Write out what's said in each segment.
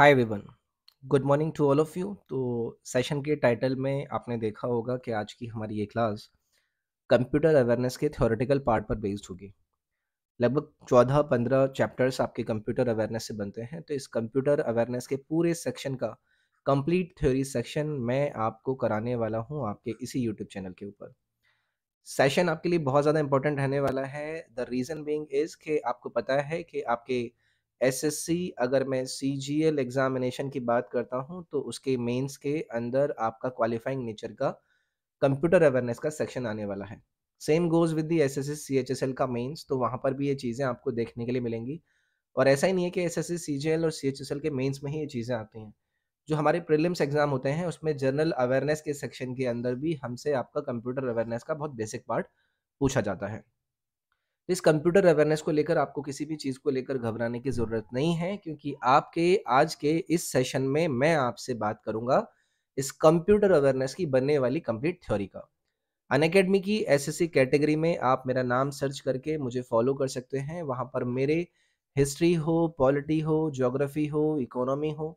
Hi everyone good morning to all of you तो session के title में आपने देखा होगा कि आज की हमारी ये क्लास कंप्यूटर अवेयरनेस के थ्योरेटिकल पार्ट पर बेस्ड होगी लगभग चौदह पंद्रह चैप्टर्स आपके कंप्यूटर अवेयरनेस से बनते हैं तो इस कंप्यूटर अवेयरनेस के पूरे सेक्शन का कंप्लीट थ्योरी सेक्शन मैं आपको कराने वाला हूँ आपके इसी यूट्यूब चैनल के ऊपर सेशन आपके लिए बहुत ज़्यादा इंपॉर्टेंट रहने वाला है द रीज़न बींग इज़ कि आपको पता है कि आपके एसएससी अगर मैं सीजीएल एग्जामिनेशन की बात करता हूँ तो उसके मेंस के अंदर आपका क्वालिफाइंग नेचर का कंप्यूटर अवेयरनेस का सेक्शन आने वाला है same goes with the S S C H S L का मेन्स तो वहाँ पर भी ये चीज़ें आपको देखने के लिए मिलेंगी और ऐसा ही नहीं है कि S S C C G L और सी एच एस एल के मेन्स में ही ये चीज़ें आती हैं जो हमारे प्रिलिम्स एग्जाम होते हैं उसमें जनरल अवेयरनेस के सेक्शन के अंदर भी हमसे आपका कंप्यूटर अवेयरनेस का बहुत बेसिक पार्ट पूछा जाता है इस कंप्यूटर अवेयरनेस को लेकर आपको किसी भी चीज़ को लेकर घबराने की ज़रूरत नहीं है क्योंकि आपके आज के इस सेशन में मैं आपसे बात करूंगा इस कंप्यूटर अवेयरनेस की बनने वाली कंप्लीट थ्योरी का अन अकेडमी की एसएससी कैटेगरी में आप मेरा नाम सर्च करके मुझे फॉलो कर सकते हैं वहाँ पर मेरे हिस्ट्री हो पॉलिटी हो जोग्राफी हो इकोनॉमी हो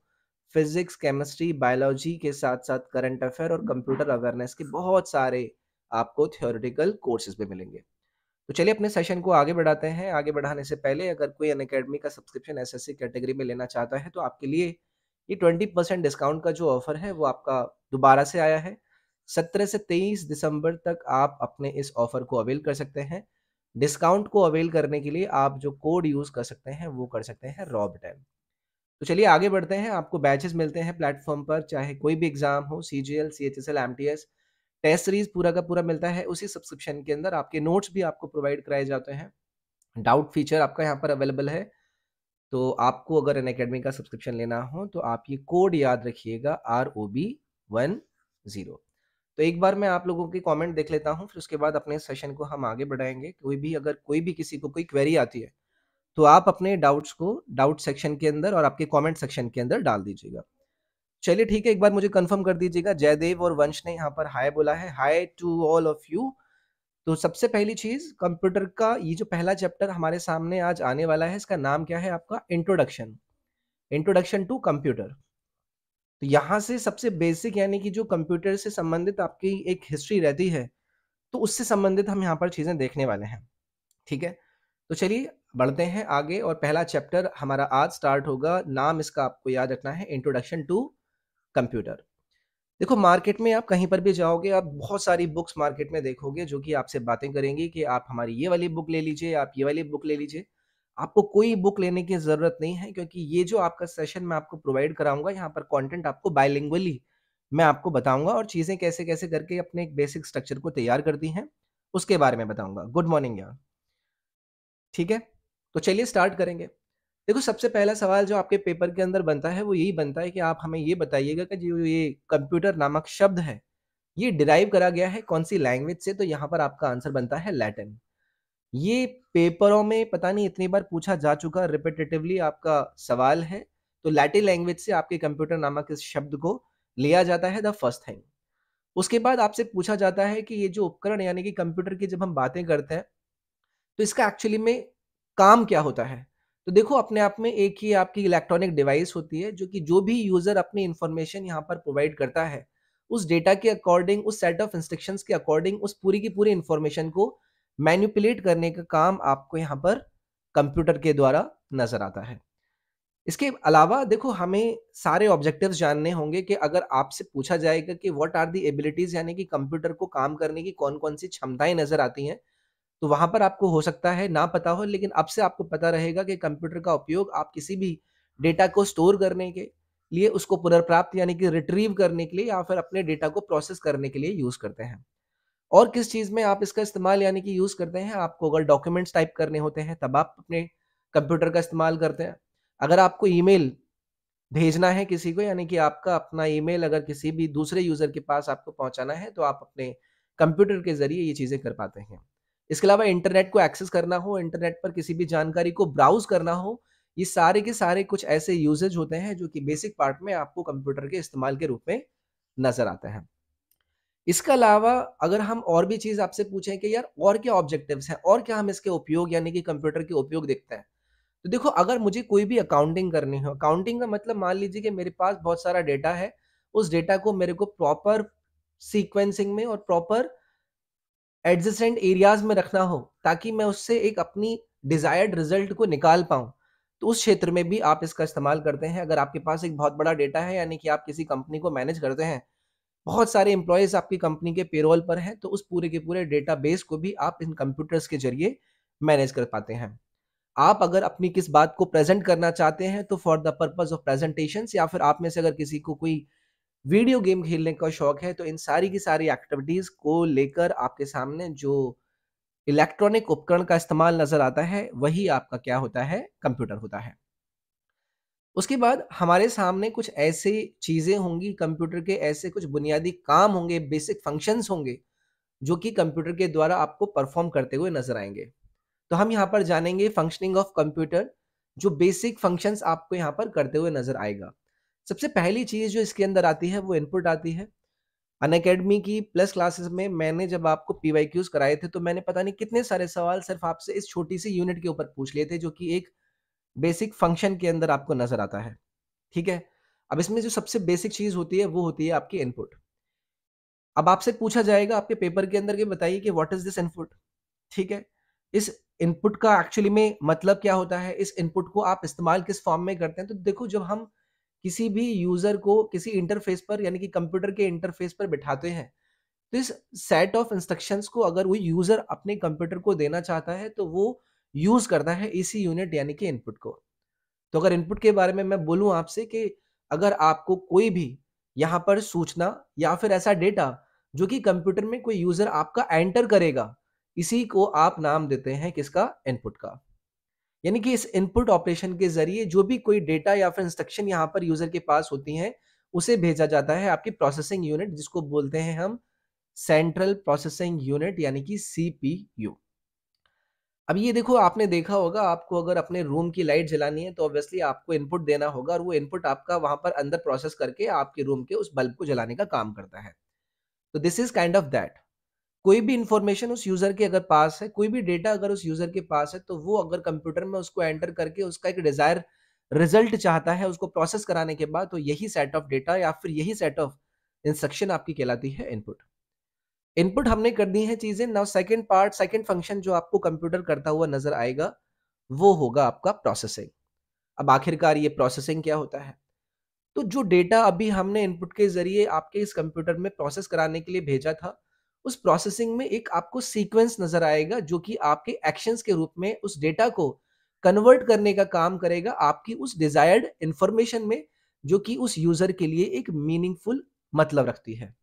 फिजिक्स केमिस्ट्री बायोलॉजी के साथ साथ करंट अफेयर और कंप्यूटर अवेयरनेस के बहुत सारे आपको थियोरिटिकल कोर्सेज भी मिलेंगे तो चलिए अपने सेशन को आगे बढ़ाते हैं आगे बढ़ाने से पहले अगर कोई अन अकेडमी का सब्सक्रिप्शन एस कैटेगरी में लेना चाहता है तो आपके लिए ये ट्वेंटी परसेंट डिस्काउंट का जो ऑफर है वो आपका दोबारा से आया है सत्रह से तेईस दिसंबर तक आप अपने इस ऑफर को अवेल कर सकते हैं डिस्काउंट को अवेल करने के लिए आप जो कोड यूज कर सकते हैं वो कर सकते हैं रॉब टेन तो चलिए आगे बढ़ते हैं आपको बैचेस मिलते हैं प्लेटफॉर्म पर चाहे कोई भी एग्जाम हो C G L C H S L M T S test series पूरा का पूरा मिलता है उसी सब्सक्रिप्शन के अंदर आपके नोट्स भी आपको प्रोवाइड कराए जाते हैं डाउट फीचर आपका यहाँ पर अवेलेबल है तो आपको अगर एन अकेडमी का सब्सक्रिप्शन लेना हो तो आप ये कोड याद रखिएगा R O B one zero तो एक बार मैं आप लोगों के कमेंट देख लेता हूँ फिर उसके बाद अपने सेशन को हम आगे बढ़ाएंगे कोई भी अगर कोई भी किसी को कोई क्वेरी आती है तो आप अपने डाउट्स को डाउट सेक्शन के अंदर और आपके कमेंट सेक्शन के अंदर डाल दीजिएगा चलिए ठीक है एक बार मुझे कंफर्म कर दीजिएगा जयदेव और वंश ने यहाँ पर हाय बोला है hi to all of you तो सबसे पहली चीज कंप्यूटर का ये जो पहला चैप्टर हमारे सामने आज आने वाला है इसका नाम क्या है आपका इंट्रोडक्शन इंट्रोडक्शन टू कंप्यूटर तो यहाँ से सबसे बेसिक यानी कि जो कंप्यूटर से संबंधित आपकी एक हिस्ट्री रहती है तो उससे संबंधित हम यहाँ पर चीजें देखने वाले हैं ठीक है तो चलिए बढ़ते हैं आगे और पहला चैप्टर हमारा आज स्टार्ट होगा नाम इसका आपको याद रखना है इंट्रोडक्शन टू कंप्यूटर देखो मार्केट में आप कहीं पर भी जाओगे आप बहुत सारी बुक्स मार्केट में देखोगे जो कि आपसे बातें करेंगी कि आप हमारी ये वाली बुक ले लीजिए आप ये वाली बुक ले लीजिए आपको कोई बुक लेने की ज़रूरत नहीं है क्योंकि ये जो आपका सेशन मैं आपको प्रोवाइड कराऊंगा यहाँ पर कंटेंट आपको बायलिंगुअली मैं आपको बताऊंगा और चीज़ें कैसे कैसे करके अपने एक बेसिक स्ट्रक्चर को तैयार करती हैं उसके बारे में बताऊंगा गुड मॉर्निंग यार ठीक है तो चलिए स्टार्ट करेंगे देखो सबसे पहला सवाल जो आपके पेपर के अंदर बनता है वो यही बनता है कि आप हमें ये बताइएगा कि जो ये कंप्यूटर नामक शब्द है ये डिराइव करा गया है कौन सी लैंग्वेज से तो यहाँ पर आपका आंसर बनता है लैटिन ये पेपरों में पता नहीं इतनी बार पूछा जा चुका रिपीटेटिवली आपका सवाल है तो लैटिन लैंग्वेज से आपके कंप्यूटर नामक इस शब्द को लिया जाता है द फर्स्ट थिंग उसके बाद आपसे पूछा जाता है कि ये जो उपकरण यानी कि कंप्यूटर की जब हम बातें करते हैं तो इसका एक्चुअली में काम क्या होता है तो देखो अपने आप में एक ही आपकी इलेक्ट्रॉनिक डिवाइस होती है जो कि जो भी यूज़र अपनी इन्फॉर्मेशन यहाँ पर प्रोवाइड करता है उस डेटा के अकॉर्डिंग उस सेट ऑफ इंस्ट्रक्शन के अकॉर्डिंग उस पूरी की पूरी इन्फॉर्मेशन को मैन्यूपुलेट करने का काम आपको यहाँ पर कंप्यूटर के द्वारा नज़र आता है इसके अलावा देखो हमें सारे ऑब्जेक्टिव्स जानने होंगे कि अगर आपसे पूछा जाएगा कि व्हाट आर दी एबिलिटीज़ यानी कि कंप्यूटर को काम करने की कौन कौन सी क्षमताएं नज़र आती हैं तो वहां पर आपको हो सकता है ना पता हो लेकिन अब से आपको पता रहेगा कि कंप्यूटर का उपयोग आप किसी भी डेटा को स्टोर करने के लिए उसको पुनर्प्राप्त यानी कि रिट्रीव करने के लिए या फिर अपने डेटा को प्रोसेस करने के लिए यूज करते हैं और किस चीज में आप इसका इस्तेमाल यानी कि यूज करते हैं आपको अगर डॉक्यूमेंट्स टाइप करने होते हैं तब आप अपने कंप्यूटर का इस्तेमाल करते हैं अगर आपको ईमेल भेजना है किसी को यानी कि आपका अपना ईमेल अगर किसी भी दूसरे यूजर के पास आपको पहुंचाना है तो आप अपने कंप्यूटर के जरिए ये चीजें कर पाते हैं इसके अलावा इंटरनेट को एक्सेस करना हो इंटरनेट पर किसी भी जानकारी को ब्राउज करना हो ये सारे के सारे कुछ ऐसे यूजेज होते हैं जो कि बेसिक पार्ट में आपको कंप्यूटर के इस्तेमाल के रूप में नजर आते हैं इसके अलावा अगर हम और भी चीज़ आपसे पूछें कि यार और क्या ऑब्जेक्टिव्स हैं और क्या हम इसके उपयोग यानी कि कंप्यूटर के उपयोग देखते हैं तो देखो अगर मुझे कोई भी अकाउंटिंग करनी हो अकाउंटिंग का मतलब मान लीजिए कि मेरे पास बहुत सारा डेटा है उस डेटा को मेरे को प्रॉपर सीक्वेंसिंग में और प्रॉपर एडजस्टेंट एरियाज में रखना हो ताकि मैं उससे एक अपनी डिजायर्ड रिजल्ट को निकाल पाऊँ तो उस क्षेत्र में भी आप इसका इस्तेमाल करते हैं अगर आपके पास एक बहुत बड़ा डेटा है यानी कि आप किसी कंपनी को मैनेज करते हैं बहुत सारे एम्प्लॉयज़ आपकी कंपनी के पेरोल पर हैं तो उस पूरे के पूरे डेटा बेस को भी आप इन कंप्यूटर्स के जरिए मैनेज कर पाते हैं आप अगर अपनी किस बात को प्रेजेंट करना चाहते हैं तो for the purpose of presentation या फिर आप में से अगर किसी को कोई वीडियो गेम खेलने का शौक है तो इन सारी की सारी एक्टिविटीज को लेकर आपके सामने जो इलेक्ट्रॉनिक उपकरण का इस्तेमाल नजर आता है वही आपका क्या होता है कंप्यूटर होता है उसके बाद हमारे सामने कुछ ऐसे चीज़ें होंगी कंप्यूटर के ऐसे कुछ बुनियादी काम होंगे बेसिक फंक्शंस होंगे जो कि कंप्यूटर के द्वारा आपको परफॉर्म करते हुए नजर आएंगे तो हम यहाँ पर जानेंगे फंक्शनिंग ऑफ कंप्यूटर जो बेसिक फंक्शंस आपको यहाँ पर करते हुए नजर आएगा सबसे पहली चीज़ जो इसके अंदर आती है वो इनपुट आती है अन अकेडमी की प्लस क्लासेस में मैंने जब आपको पी वाई क्यूज कराए थे तो मैंने पता नहीं कितने सारे सवाल सिर्फ आपसे इस छोटी सी यूनिट के ऊपर पूछ लिए थे जो कि एक बेसिक फंक्शन के अंदर आपको नजर आता है ठीक है अब इसमें जो सबसे बेसिक चीज होती है वो होती है आपकी इनपुट अब आपसे पूछा जाएगा आपके पेपर के अंदर के बताइए कि व्हाट इज दिस इनपुट ठीक है इस इनपुट का एक्चुअली में मतलब क्या होता है इस इनपुट को आप इस्तेमाल किस फॉर्म में करते हैं तो देखो जब हम किसी भी यूजर को किसी इंटरफेस पर यानी कि कंप्यूटर के इंटरफेस पर बिठाते हैं तो इस सेट ऑफ इंस्ट्रक्शंस को अगर वो यूजर अपने कंप्यूटर को देना चाहता है तो वो यूज करता है इसी यूनिट यानी कि इनपुट को तो अगर इनपुट के बारे में मैं बोलूँ आपसे कि अगर आपको कोई भी यहाँ पर सूचना या फिर ऐसा डेटा जो कि कंप्यूटर में कोई यूजर आपका एंटर करेगा इसी को आप नाम देते हैं किसका इनपुट का यानी कि इस इनपुट ऑपरेशन के जरिए जो भी कोई डेटा या फिर इंस्ट्रक्शन यहाँ पर यूजर के पास होती हैं उसे भेजा जाता है आपकी प्रोसेसिंग यूनिट जिसको बोलते हैं हम सेंट्रल प्रोसेसिंग यूनिट यानी कि सी अब ये देखो आपने देखा होगा आपको अगर अपने रूम की लाइट जलानी है तो ऑब्वियसली आपको इनपुट देना होगा और वो इनपुट आपका वहां पर अंदर प्रोसेस करके आपके रूम के उस बल्ब को जलाने का काम करता है तो this is kind of that कोई भी इंफॉर्मेशन उस यूज़र के अगर पास है कोई भी डेटा अगर उस यूज़र के पास है तो वो अगर कंप्यूटर में उसको एंटर करके उसका एक डिज़ायर रिजल्ट चाहता है उसको प्रोसेस कराने के बाद तो यही सेट ऑफ डेटा या फिर यही सेट ऑफ इंस्ट्रक्शन आपकी कहलाती है इनपुट इनपुट हमने कर दी है चीज़ें now second part second function जो आपको कंप्यूटर करता हुआ नज़र आएगा वो होगा आपका प्रोसेसिंग अब आखिरकार ये प्रोसेसिंग क्या होता है तो जो डेटा अभी हमने इनपुट के ज़रिए आपके इस कंप्यूटर में प्रोसेस कराने के लिए भेजा था उस प्रोसेसिंग में एक आपको सीक्वेंस नजर आएगा जो कि आपके एक्शंस के रूप में उस डेटा को कन्वर्ट करने का काम करेगा आपकी उस डिजायर्ड इंफॉर्मेशन में जो कि उस यूजर के लिए एक मीनिंगफुल मतलब रखती है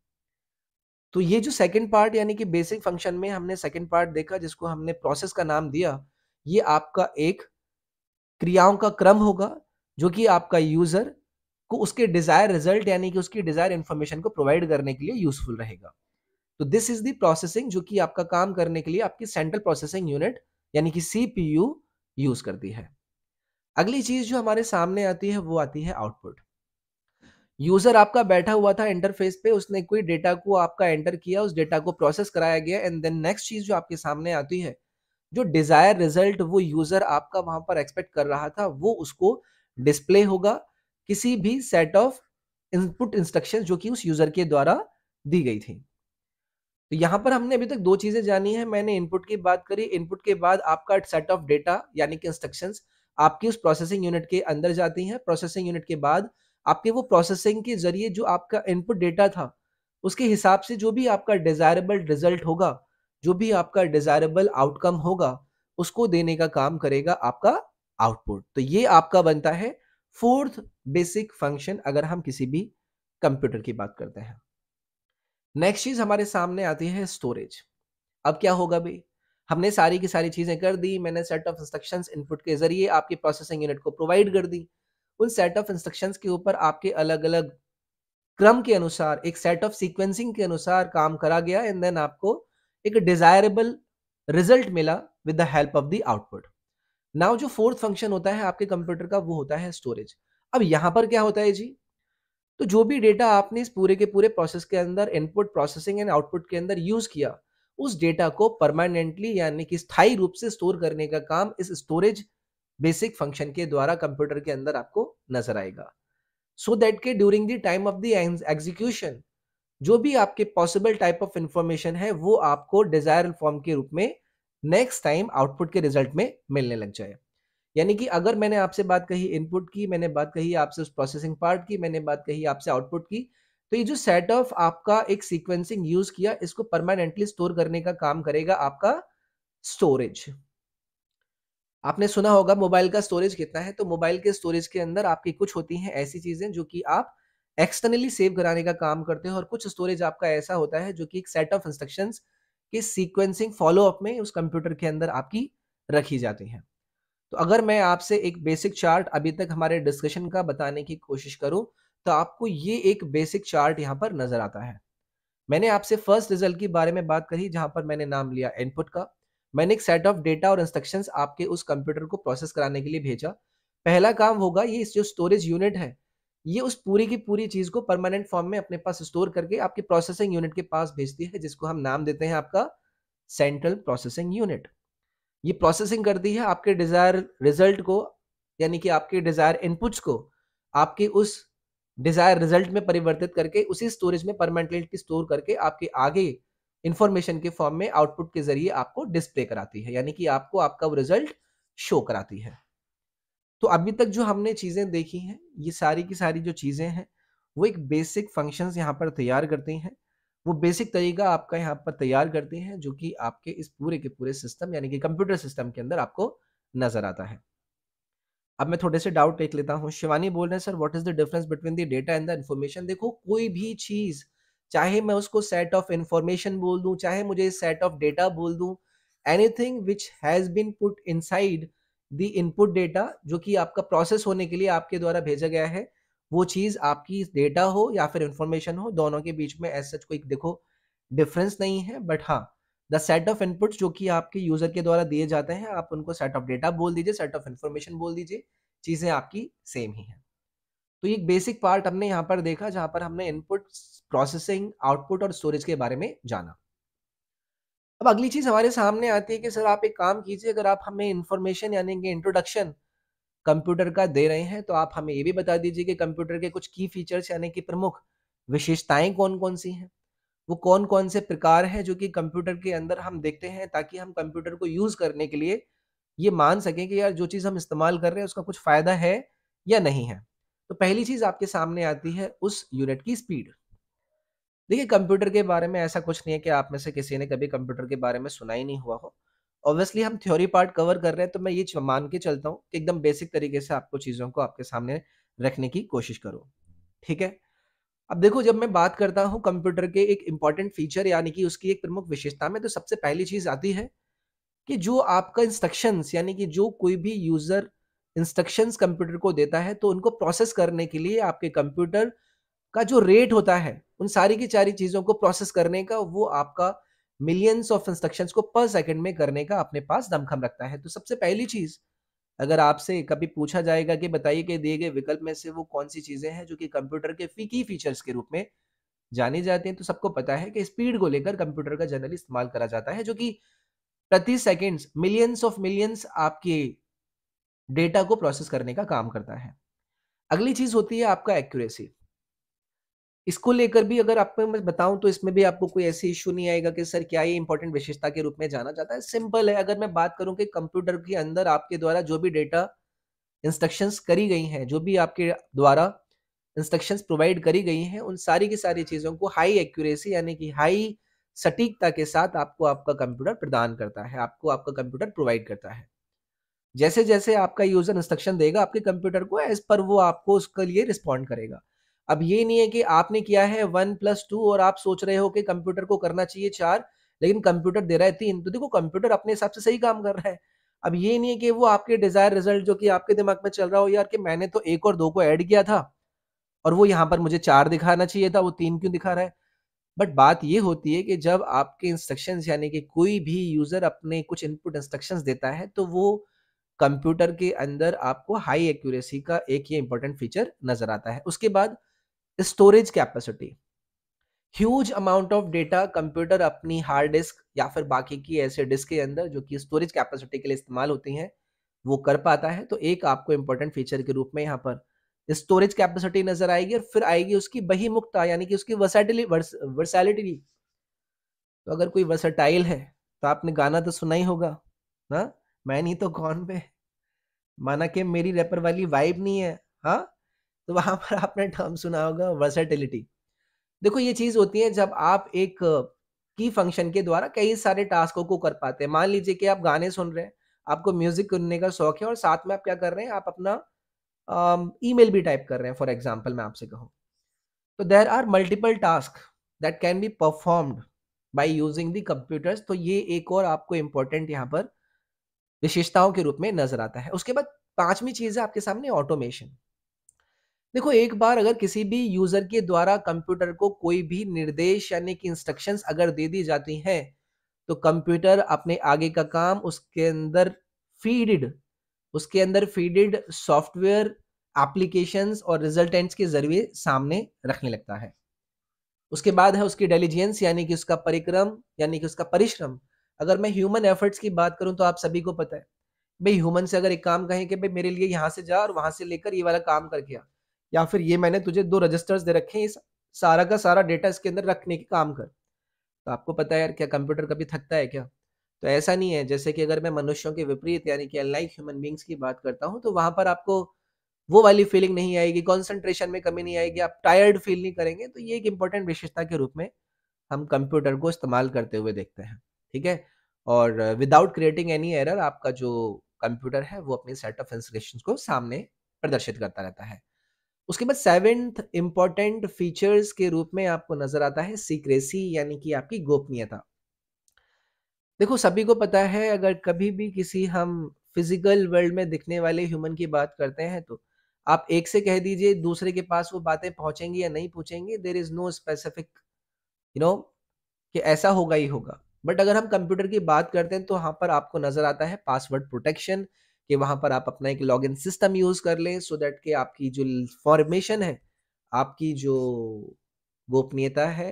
तो ये जो सेकंड पार्ट यानी कि बेसिक फंक्शन में हमने सेकंड पार्ट देखा जिसको हमने प्रोसेस का नाम दिया ये आपका एक क्रियाओं का क्रम होगा जो कि आपका यूजर को उसके डिजायर रिजल्ट यानी कि उसकी डिजायर इन्फॉर्मेशन को प्रोवाइड करने के लिए यूजफुल रहेगा तो दिस इज दी प्रोसेसिंग जो कि आपका काम करने के लिए आपकी सेंट्रल प्रोसेसिंग यूनिट यानी कि सीपीयू यूज करती है अगली चीज जो हमारे सामने आती है वो आती है आउटपुट यूजर आपका बैठा हुआ था इंटरफेस पे उसने कोई डेटा को आपका एंटर किया उस डेटा को प्रोसेस कराया गया एंड देन नेक्स्ट चीज जो आपके सामने आती है जो डिजायर रिजल्ट वो यूजर आपका वहां पर एक्सपेक्ट कर रहा था वो उसको डिस्प्ले होगा किसी भी सेट ऑफ इनपुट इंस्ट्रक्शन जो कि उस यूजर के द्वारा दी गई थी तो यहाँ पर हमने अभी तक दो चीजें जानी है मैंने इनपुट की बात करी इनपुट के बाद आपका सेट ऑफ डेटा यानी कि इंस्ट्रक्शंस आपकी उस प्रोसेसिंग यूनिट के अंदर जाती हैं प्रोसेसिंग यूनिट के बाद आपके वो प्रोसेसिंग के जरिए जो आपका इनपुट डेटा था उसके हिसाब से जो भी आपका डिजायरेबल रिजल्ट होगा जो भी आपका डिजायरेबल आउटकम होगा उसको देने का काम करेगा आपका आउटपुट तो ये आपका बनता है फोर्थ बेसिक फंक्शन अगर हम किसी भी कंप्यूटर की बात करते हैं नेक्स्ट चीज हमारे सामने आती है स्टोरेज अब क्या होगा भाई हमने सारी की सारी चीजें कर दी मैंने सेट ऑफ इंस्ट्रक्शंस इनपुट के जरिए आपके प्रोसेसिंग यूनिट को प्रोवाइड कर दी उन सेट ऑफ इंस्ट्रक्शंस के ऊपर आपके अलग अलग क्रम के अनुसार एक सेट ऑफ सीक्वेंसिंग के अनुसार काम करा गया एंड देन आपको एक डिजायरेबल रिजल्ट मिला with the help of the output now जो फोर्थ फंक्शन होता है आपके कंप्यूटर का वो होता है स्टोरेज अब यहाँ पर क्या होता है जी तो जो भी डेटा आपने इस पूरे के पूरे प्रोसेस के अंदर इनपुट प्रोसेसिंग एंड आउटपुट के अंदर यूज किया उस डेटा को परमानेंटली यानी कि स्थायी रूप से स्टोर करने का काम इस स्टोरेज बेसिक फंक्शन के द्वारा कंप्यूटर के अंदर आपको नजर आएगा सो दैट के during the time of the execution जो भी आपके पॉसिबल टाइप ऑफ इंफॉर्मेशन है वो आपको डिजायर फॉर्म के रूप में नेक्स्ट टाइम आउटपुट के रिजल्ट में मिलने लग जाए यानी कि अगर मैंने आपसे बात कही इनपुट की मैंने बात कही आपसे उस प्रोसेसिंग पार्ट की मैंने बात कही आपसे आउटपुट की तो ये जो सेट ऑफ आपका एक सीक्वेंसिंग यूज किया इसको परमानेंटली स्टोर करने का काम करेगा आपका स्टोरेज आपने सुना होगा मोबाइल का स्टोरेज कितना है तो मोबाइल के स्टोरेज के अंदर आपकी कुछ होती हैं ऐसी चीजें जो कि आप एक्सटर्नली सेव कराने का काम करते हो और कुछ स्टोरेज आपका ऐसा होता है जो कि एक सेट ऑफ इंस्ट्रक्शंस के सीक्वेंसिंग फॉलोअप में उस कंप्यूटर के अंदर आपकी रखी जाती हैं तो अगर मैं आपसे एक बेसिक चार्ट अभी तक हमारे डिस्कशन का बताने की कोशिश करूं तो आपको ये एक बेसिक चार्ट यहाँ पर नजर आता है मैंने आपसे फर्स्ट रिजल्ट के बारे में बात करी जहां पर मैंने नाम लिया इनपुट का मैंने एक सेट ऑफ डेटा और इंस्ट्रक्शंस आपके उस कंप्यूटर को प्रोसेस कराने के लिए भेजा पहला काम होगा ये जो स्टोरेज यूनिट है ये उस पूरी की पूरी चीज को परमानेंट फॉर्म में अपने पास स्टोर करके आपके प्रोसेसिंग यूनिट के पास भेजती है जिसको हम नाम देते हैं आपका सेंट्रल प्रोसेसिंग यूनिट ये प्रोसेसिंग करती है आपके डिजायर रिजल्ट को यानी कि आपके डिजायर इनपुट्स को आपके उस डिजायर रिजल्ट में परिवर्तित करके उसी स्टोरेज में परमानेंटली स्टोर करके आपके आगे इंफॉर्मेशन के फॉर्म में आउटपुट के जरिए आपको डिस्प्ले कराती है यानी कि आपको आपका वो रिजल्ट शो कराती है तो अभी तक जो हमने चीज़ें देखी हैं ये सारी की सारी जो चीज़ें हैं वो एक बेसिक फंक्शंस यहाँ पर तैयार करती हैं वो बेसिक तरीका आपका यहाँ पर तैयार करते हैं जो कि आपके इस पूरे के पूरे सिस्टम यानी कि कंप्यूटर सिस्टम के अंदर आपको नजर आता है अब मैं थोड़े से डाउट देख लेता हूँ शिवानी बोल रहे हैं sir what is the difference between the data and the information देखो कोई भी चीज चाहे मैं उसको सेट ऑफ इंफॉर्मेशन बोल दूं चाहे मुझे सेट ऑफ डेटा बोल दूं anything which has been put inside the input data जो कि आपका प्रोसेस होने के लिए आपके द्वारा भेजा गया है वो चीज़ आपकी डेटा हो या फिर इंफॉर्मेशन हो दोनों के बीच में एज सच कोई देखो डिफरेंस नहीं है बट हाँ द सेट ऑफ इनपुट्स जो कि आपके यूजर के द्वारा दिए जाते हैं आप उनको सेट ऑफ डेटा बोल दीजिए सेट ऑफ इन्फॉर्मेशन बोल दीजिए चीज़ें आपकी सेम ही हैं तो ये बेसिक पार्ट हमने यहाँ पर देखा जहाँ पर हमने इनपुट प्रोसेसिंग आउटपुट और स्टोरेज के बारे में जाना अब अगली चीज़ हमारे सामने आती है कि सर आप एक काम कीजिए अगर आप हमें इन्फॉर्मेशन यानी कि इंट्रोडक्शन कंप्यूटर का दे रहे हैं तो आप हमें ये भी बता दीजिए कि कंप्यूटर के कुछ की फीचर्स यानी कि प्रमुख विशेषताएं कौन कौन सी हैं वो कौन कौन से प्रकार हैं जो कि कंप्यूटर के अंदर हम देखते हैं ताकि हम कंप्यूटर को यूज़ करने के लिए ये मान सकें कि यार जो चीज़ हम इस्तेमाल कर रहे हैं उसका कुछ फ़ायदा है या नहीं है तो पहली चीज़ आपके सामने आती है उस यूनिट की स्पीड देखिए कंप्यूटर के बारे में ऐसा कुछ नहीं है कि आप में से किसी ने कभी कंप्यूटर के बारे में सुना ही नहीं हुआ हो ऑब्वियसली हम थ्योरी पार्ट कवर कर रहे हैं तो मैं ये मान के चलता हूँ कि एकदम बेसिक तरीके से आपको चीज़ों को आपके सामने रखने की कोशिश करो ठीक है अब देखो जब मैं बात करता हूँ कंप्यूटर के एक इम्पॉर्टेंट फीचर यानी कि उसकी एक प्रमुख विशेषता में तो सबसे पहली चीज़ आती है कि जो आपका इंस्ट्रक्शंस यानी कि जो कोई भी यूज़र इंस्ट्रक्शंस कंप्यूटर को देता है तो उनको प्रोसेस करने के लिए आपके कंप्यूटर का जो रेट होता है उन सारी की सारी चीज़ों को प्रोसेस करने का वो आपका मिलियंस ऑफ इंस्ट्रक्शन को पर सेकेंड में करने का अपने पास दमखम रखता है तो सबसे पहली चीज अगर आपसे कभी पूछा जाएगा कि बताइए कि दिए गए विकल्प में से वो कौन सी चीजें हैं जो कि कंप्यूटर के फीकी फीचर्स के रूप में जाने जाते हैं तो सबको पता है कि स्पीड को लेकर कंप्यूटर का जनरली इस्तेमाल करा जाता है जो कि प्रति सेकेंड्स मिलियंस ऑफ मिलियंस आपके डेटा को प्रोसेस करने का काम करता है अगली चीज होती है आपका एक्यूरेसी इसको लेकर भी अगर आपको मैं बताऊं तो इसमें भी आपको कोई ऐसे इशू नहीं आएगा कि सर क्या ये इंपॉर्टेंट विशेषता के रूप में जाना जाता है सिंपल है अगर मैं बात करूं कि कंप्यूटर के अंदर आपके द्वारा जो भी डेटा इंस्ट्रक्शंस करी गई हैं जो भी आपके द्वारा इंस्ट्रक्शंस प्रोवाइड करी गई हैं उन सारी की सारी चीज़ों को हाई एक्यूरेसी यानी कि हाई सटीकता के साथ आपको आपका कंप्यूटर प्रदान करता है आपको आपका कंप्यूटर प्रोवाइड करता है जैसे जैसे आपका यूजर इंस्ट्रक्शन देगा आपके कंप्यूटर को एज पर वो आपको उसके लिए रिस्पॉन्ड करेगा अब ये नहीं है कि आपने किया है वन प्लस टू और आप सोच रहे हो कि कंप्यूटर को करना चाहिए चार लेकिन कंप्यूटर दे रहा है तीन तो देखो कंप्यूटर अपने हिसाब से सही काम कर रहा है अब ये नहीं है कि वो आपके डिजायर रिजल्ट जो कि आपके दिमाग में चल रहा हो यार कि मैंने तो एक और दो को ऐड किया था और वो यहाँ पर मुझे चार दिखाना चाहिए था वो तीन क्यों दिखा रहा है बट बात ये होती है कि जब आपके इंस्ट्रक्शन यानी कि कोई भी यूजर अपने कुछ इनपुट इंस्ट्रक्शन देता है तो वो कंप्यूटर के अंदर आपको हाई एक्यूरेसी का एक ये इंपॉर्टेंट फीचर नजर आता है उसके बाद the storage capacity huge amount of data computer अपनी हार्ड डिस्क या फिर बाकी की ऐसे डिस्क के अंदर जो कि स्टोरेज कैपेसिटी के लिए इस्तेमाल होती हैं वो कर पाता है तो एक आपको इंपॉर्टेंट फीचर के रूप में यहाँ पर स्टोरेज कैपेसिटी नजर आएगी और फिर आएगी उसकी बहिमुखता यानी कि उसकी वर्सैलिटी तो अगर कोई वर्सटाइल है तो आपने गाना तो सुना ही होगा ना हाँ? मैं नहीं तो कौन पे माना कि मेरी रैपर वाली वाइब नहीं है हाँ तो वहां पर आपने टर्म सुना होगा वर्सेटिलिटी देखो ये चीज होती है जब आप एक की फंक्शन के द्वारा कई सारे टास्कों को कर पाते हैं मान लीजिए कि आप गाने सुन रहे हैं आपको म्यूजिक सुनने का शौक है और साथ में आप क्या कर रहे हैं आप अपना ई मेल भी टाइप कर रहे हैं फॉर एग्जाम्पल मैं आपसे कहूँ तो there are multiple task that can be performed by using the computers तो ये एक और आपको इम्पोर्टेंट यहाँ पर विशेषताओं के रूप में नजर आता है उसके बाद पांचवी चीज है आपके सामने ऑटोमेशन देखो एक बार अगर किसी भी यूजर के द्वारा कंप्यूटर को कोई भी निर्देश यानी कि इंस्ट्रक्शंस अगर दे दी जाती हैं तो कंप्यूटर अपने आगे का काम उसके अंदर फीडेड उसके अंदर फीडेड सॉफ्टवेयर एप्लीकेशंस और रिजल्टेंट्स के जरिए सामने रखने लगता है उसके बाद है उसकी डेलीजेंस यानी कि उसका परिक्रम यानी कि उसका परिश्रम अगर मैं ह्यूमन एफर्ट्स की बात करूं तो आप सभी को पता है भाई ह्यूमन से अगर एक काम कहें कि भाई मेरे लिए यहाँ से जा और वहां से लेकर ये वाला काम करके आ या फिर ये मैंने तुझे दो रजिस्टर्स दे रखे हैं इस सारा का सारा डेटा इसके अंदर रखने के काम कर तो आपको पता है यार क्या कंप्यूटर कभी थकता है क्या तो ऐसा नहीं है जैसे कि अगर मैं मनुष्यों के विपरीत यानी कि अनलाइक ह्यूमन बींग्स की बात करता हूँ तो वहां पर आपको वो वाली फीलिंग नहीं आएगी कॉन्सेंट्रेशन में कमी नहीं आएगी आप टायर्ड फील नहीं करेंगे तो ये एक इंपॉर्टेंट विशेषता के रूप में हम कंप्यूटर को इस्तेमाल करते हुए देखते हैं ठीक है और विदाउट क्रिएटिंग एनी एरर आपका जो कंप्यूटर है वो अपने सेट ऑफ इंस्ट्रक्शन को सामने प्रदर्शित करता रहता है उसके बाद सेवेंथ इंपॉर्टेंट फीचर्स के रूप में आपको नजर आता है सीक्रेसी यानी कि आपकी गोपनीयता देखो सभी को पता है अगर कभी भी किसी हम फिजिकल वर्ल्ड में दिखने वाले ह्यूमन की बात करते हैं तो आप एक से कह दीजिए दूसरे के पास वो बातें पहुंचेंगी या नहीं पहुंचेंगी there is no specific you know कि ऐसा होगा ही होगा बट अगर हम कंप्यूटर की बात करते हैं तो वहां पर आपको नजर आता है पासवर्ड प्रोटेक्शन कि वहां पर आप अपना एक लॉग सिस्टम यूज़ कर लें सो दैट कि आपकी जो फॉर्मेशन है आपकी जो गोपनीयता है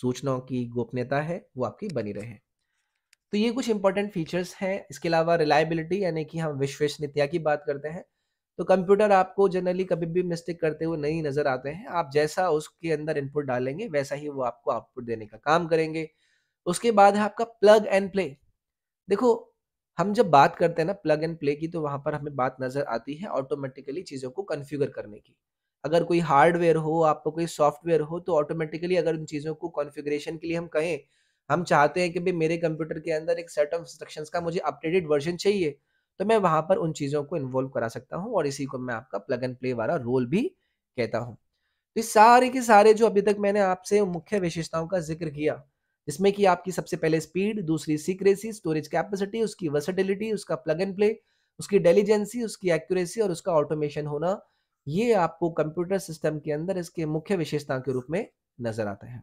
सूचनाओं की गोपनीयता है वो आपकी बनी रहे तो ये कुछ इंपॉर्टेंट फीचर्स हैं इसके अलावा रिलायबिलिटी यानी कि हम विश्वसनीयता की बात करते हैं तो कंप्यूटर आपको जनरली कभी भी मिस्टेक करते हुए नहीं नज़र आते हैं आप जैसा उसके अंदर इनपुट डालेंगे वैसा ही वो आपको आउटपुट देने का काम करेंगे उसके बाद है आपका प्लग एंड प्ले देखो हम जब बात करते हैं ना प्लग एंड प्ले की तो वहां पर हमें बात नजर आती है ऑटोमेटिकली चीजों को कॉन्फ़िगर करने की अगर कोई हार्डवेयर हो आपको कोई सॉफ्टवेयर हो तो ऑटोमेटिकली अगर उन चीज़ों को कॉन्फ़िगरेशन के लिए हम कहें हम चाहते हैं कि भाई मेरे कंप्यूटर के अंदर एक सेट ऑफ इंस्ट्रक्शन का मुझे अपडेटेड वर्जन चाहिए तो मैं वहाँ पर उन चीज़ों को इन्वॉल्व करा सकता हूँ और इसी को मैं आपका प्लग एंड प्ले वाला रोल भी कहता हूँ तो सारे के सारे जो अभी तक मैंने आपसे मुख्य विशेषताओं का जिक्र किया इसमें कि आपकी सबसे पहले स्पीड दूसरी सीक्रेसी स्टोरेज कैपेसिटी उसकी वर्सिटिलिटी उसका प्लग एंड प्ले उसकी डेलीजेंसी उसकी एक्यूरेसी और उसका ऑटोमेशन होना ये आपको कंप्यूटर सिस्टम के अंदर इसके मुख्य विशेषता के रूप में नजर आता है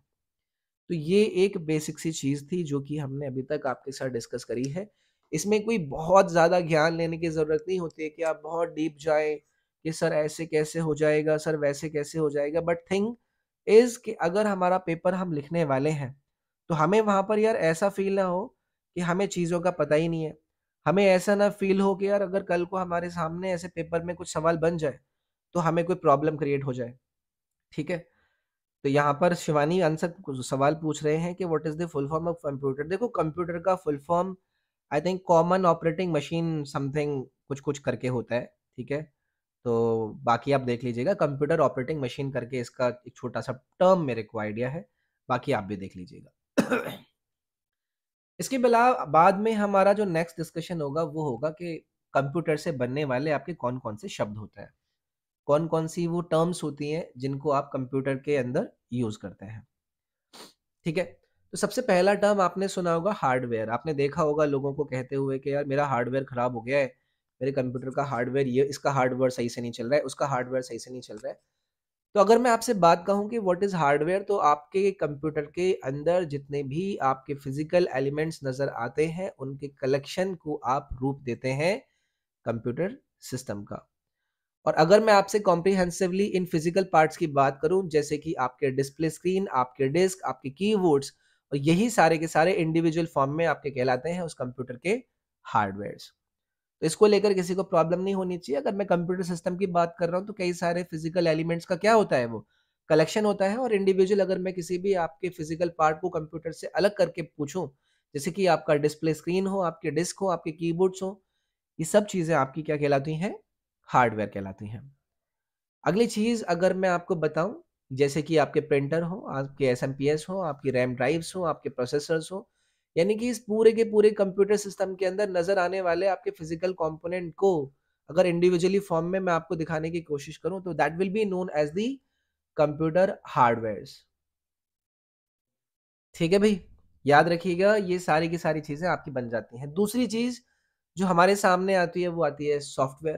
तो ये एक बेसिक सी चीज थी जो कि हमने अभी तक आपके साथ डिस्कस करी है इसमें कोई बहुत ज्यादा ज्ञान लेने की जरूरत नहीं होती है कि आप बहुत डीप जाए कि सर ऐसे कैसे हो जाएगा सर वैसे कैसे हो जाएगा बट थिंग इज कि अगर हमारा पेपर हम लिखने वाले हैं तो हमें वहाँ पर यार ऐसा फील ना हो कि हमें चीज़ों का पता ही नहीं है हमें ऐसा ना फील हो कि यार अगर कल को हमारे सामने ऐसे पेपर में कुछ सवाल बन जाए तो हमें कोई प्रॉब्लम क्रिएट हो जाए ठीक है तो यहाँ पर शिवानी आंसर सवाल पूछ रहे हैं कि what is the full form of computer देखो कंप्यूटर का full form I think common operating machine something कुछ कुछ करके होता है ठीक है तो बाकी आप देख लीजिएगा कंप्यूटर ऑपरेटिंग मशीन करके इसका एक छोटा सा टर्म मेरे को आइडिया है बाकी आप भी देख लीजिएगा इसके बिला बाद में हमारा जो नेक्स्ट डिस्कशन होगा वो होगा कि कंप्यूटर से बनने वाले आपके कौन कौन से शब्द होते हैं कौन कौन सी वो टर्म्स होती हैं जिनको आप कंप्यूटर के अंदर यूज करते हैं ठीक है तो सबसे पहला टर्म आपने सुना होगा हार्डवेयर आपने देखा होगा लोगों को कहते हुए कि यार मेरा हार्डवेयर खराब हो गया है मेरे कंप्यूटर का हार्डवेयर ये इसका हार्डवेयर सही से नहीं चल रहा है उसका हार्डवेयर सही से नहीं चल रहा है तो अगर मैं आपसे बात कहूँ कि व्हाट इज़ हार्डवेयर तो आपके कंप्यूटर के अंदर जितने भी आपके फिजिकल एलिमेंट्स नज़र आते हैं उनके कलेक्शन को आप रूप देते हैं कंप्यूटर सिस्टम का और अगर मैं आपसे कॉम्प्रिहेंसिवली इन फिजिकल पार्ट्स की बात करूं जैसे कि आपके डिस्प्ले स्क्रीन आपके डिस्क आपके की और यही सारे के सारे इंडिविजुअल फॉर्म में आपके कहलाते हैं उस कंप्यूटर के हार्डवेयर्स तो इसको लेकर किसी को प्रॉब्लम नहीं होनी चाहिए अगर मैं कंप्यूटर सिस्टम की बात कर रहा हूँ तो कई सारे फिजिकल एलिमेंट्स का क्या होता है वो कलेक्शन होता है और इंडिविजुअल अगर मैं किसी भी आपके फिजिकल पार्ट को कंप्यूटर से अलग करके पूछूं जैसे कि आपका डिस्प्ले स्क्रीन हो आपके डिस्क हो आपके बोर्ड्स हो ये सब चीज़ें आपकी क्या कहलाती हैं हार्डवेयर कहलाती हैं अगली चीज़ अगर मैं आपको बताऊं जैसे कि आपके प्रिंटर हो आपके एस हो आपकी रैम ड्राइव्स हो आपके प्रोसेसर्स हो यानी कि इस पूरे के पूरे कंप्यूटर सिस्टम के अंदर नजर आने वाले आपके फिजिकल कॉम्पोनेंट को अगर इंडिविजुअली फॉर्म में मैं आपको दिखाने की कोशिश करूं तो that will be known as the computer hardware ठीक है भाई याद रखिएगा ये सारी की सारी चीजें आपकी बन जाती हैं दूसरी चीज जो हमारे सामने आती है वो आती है सॉफ्टवेयर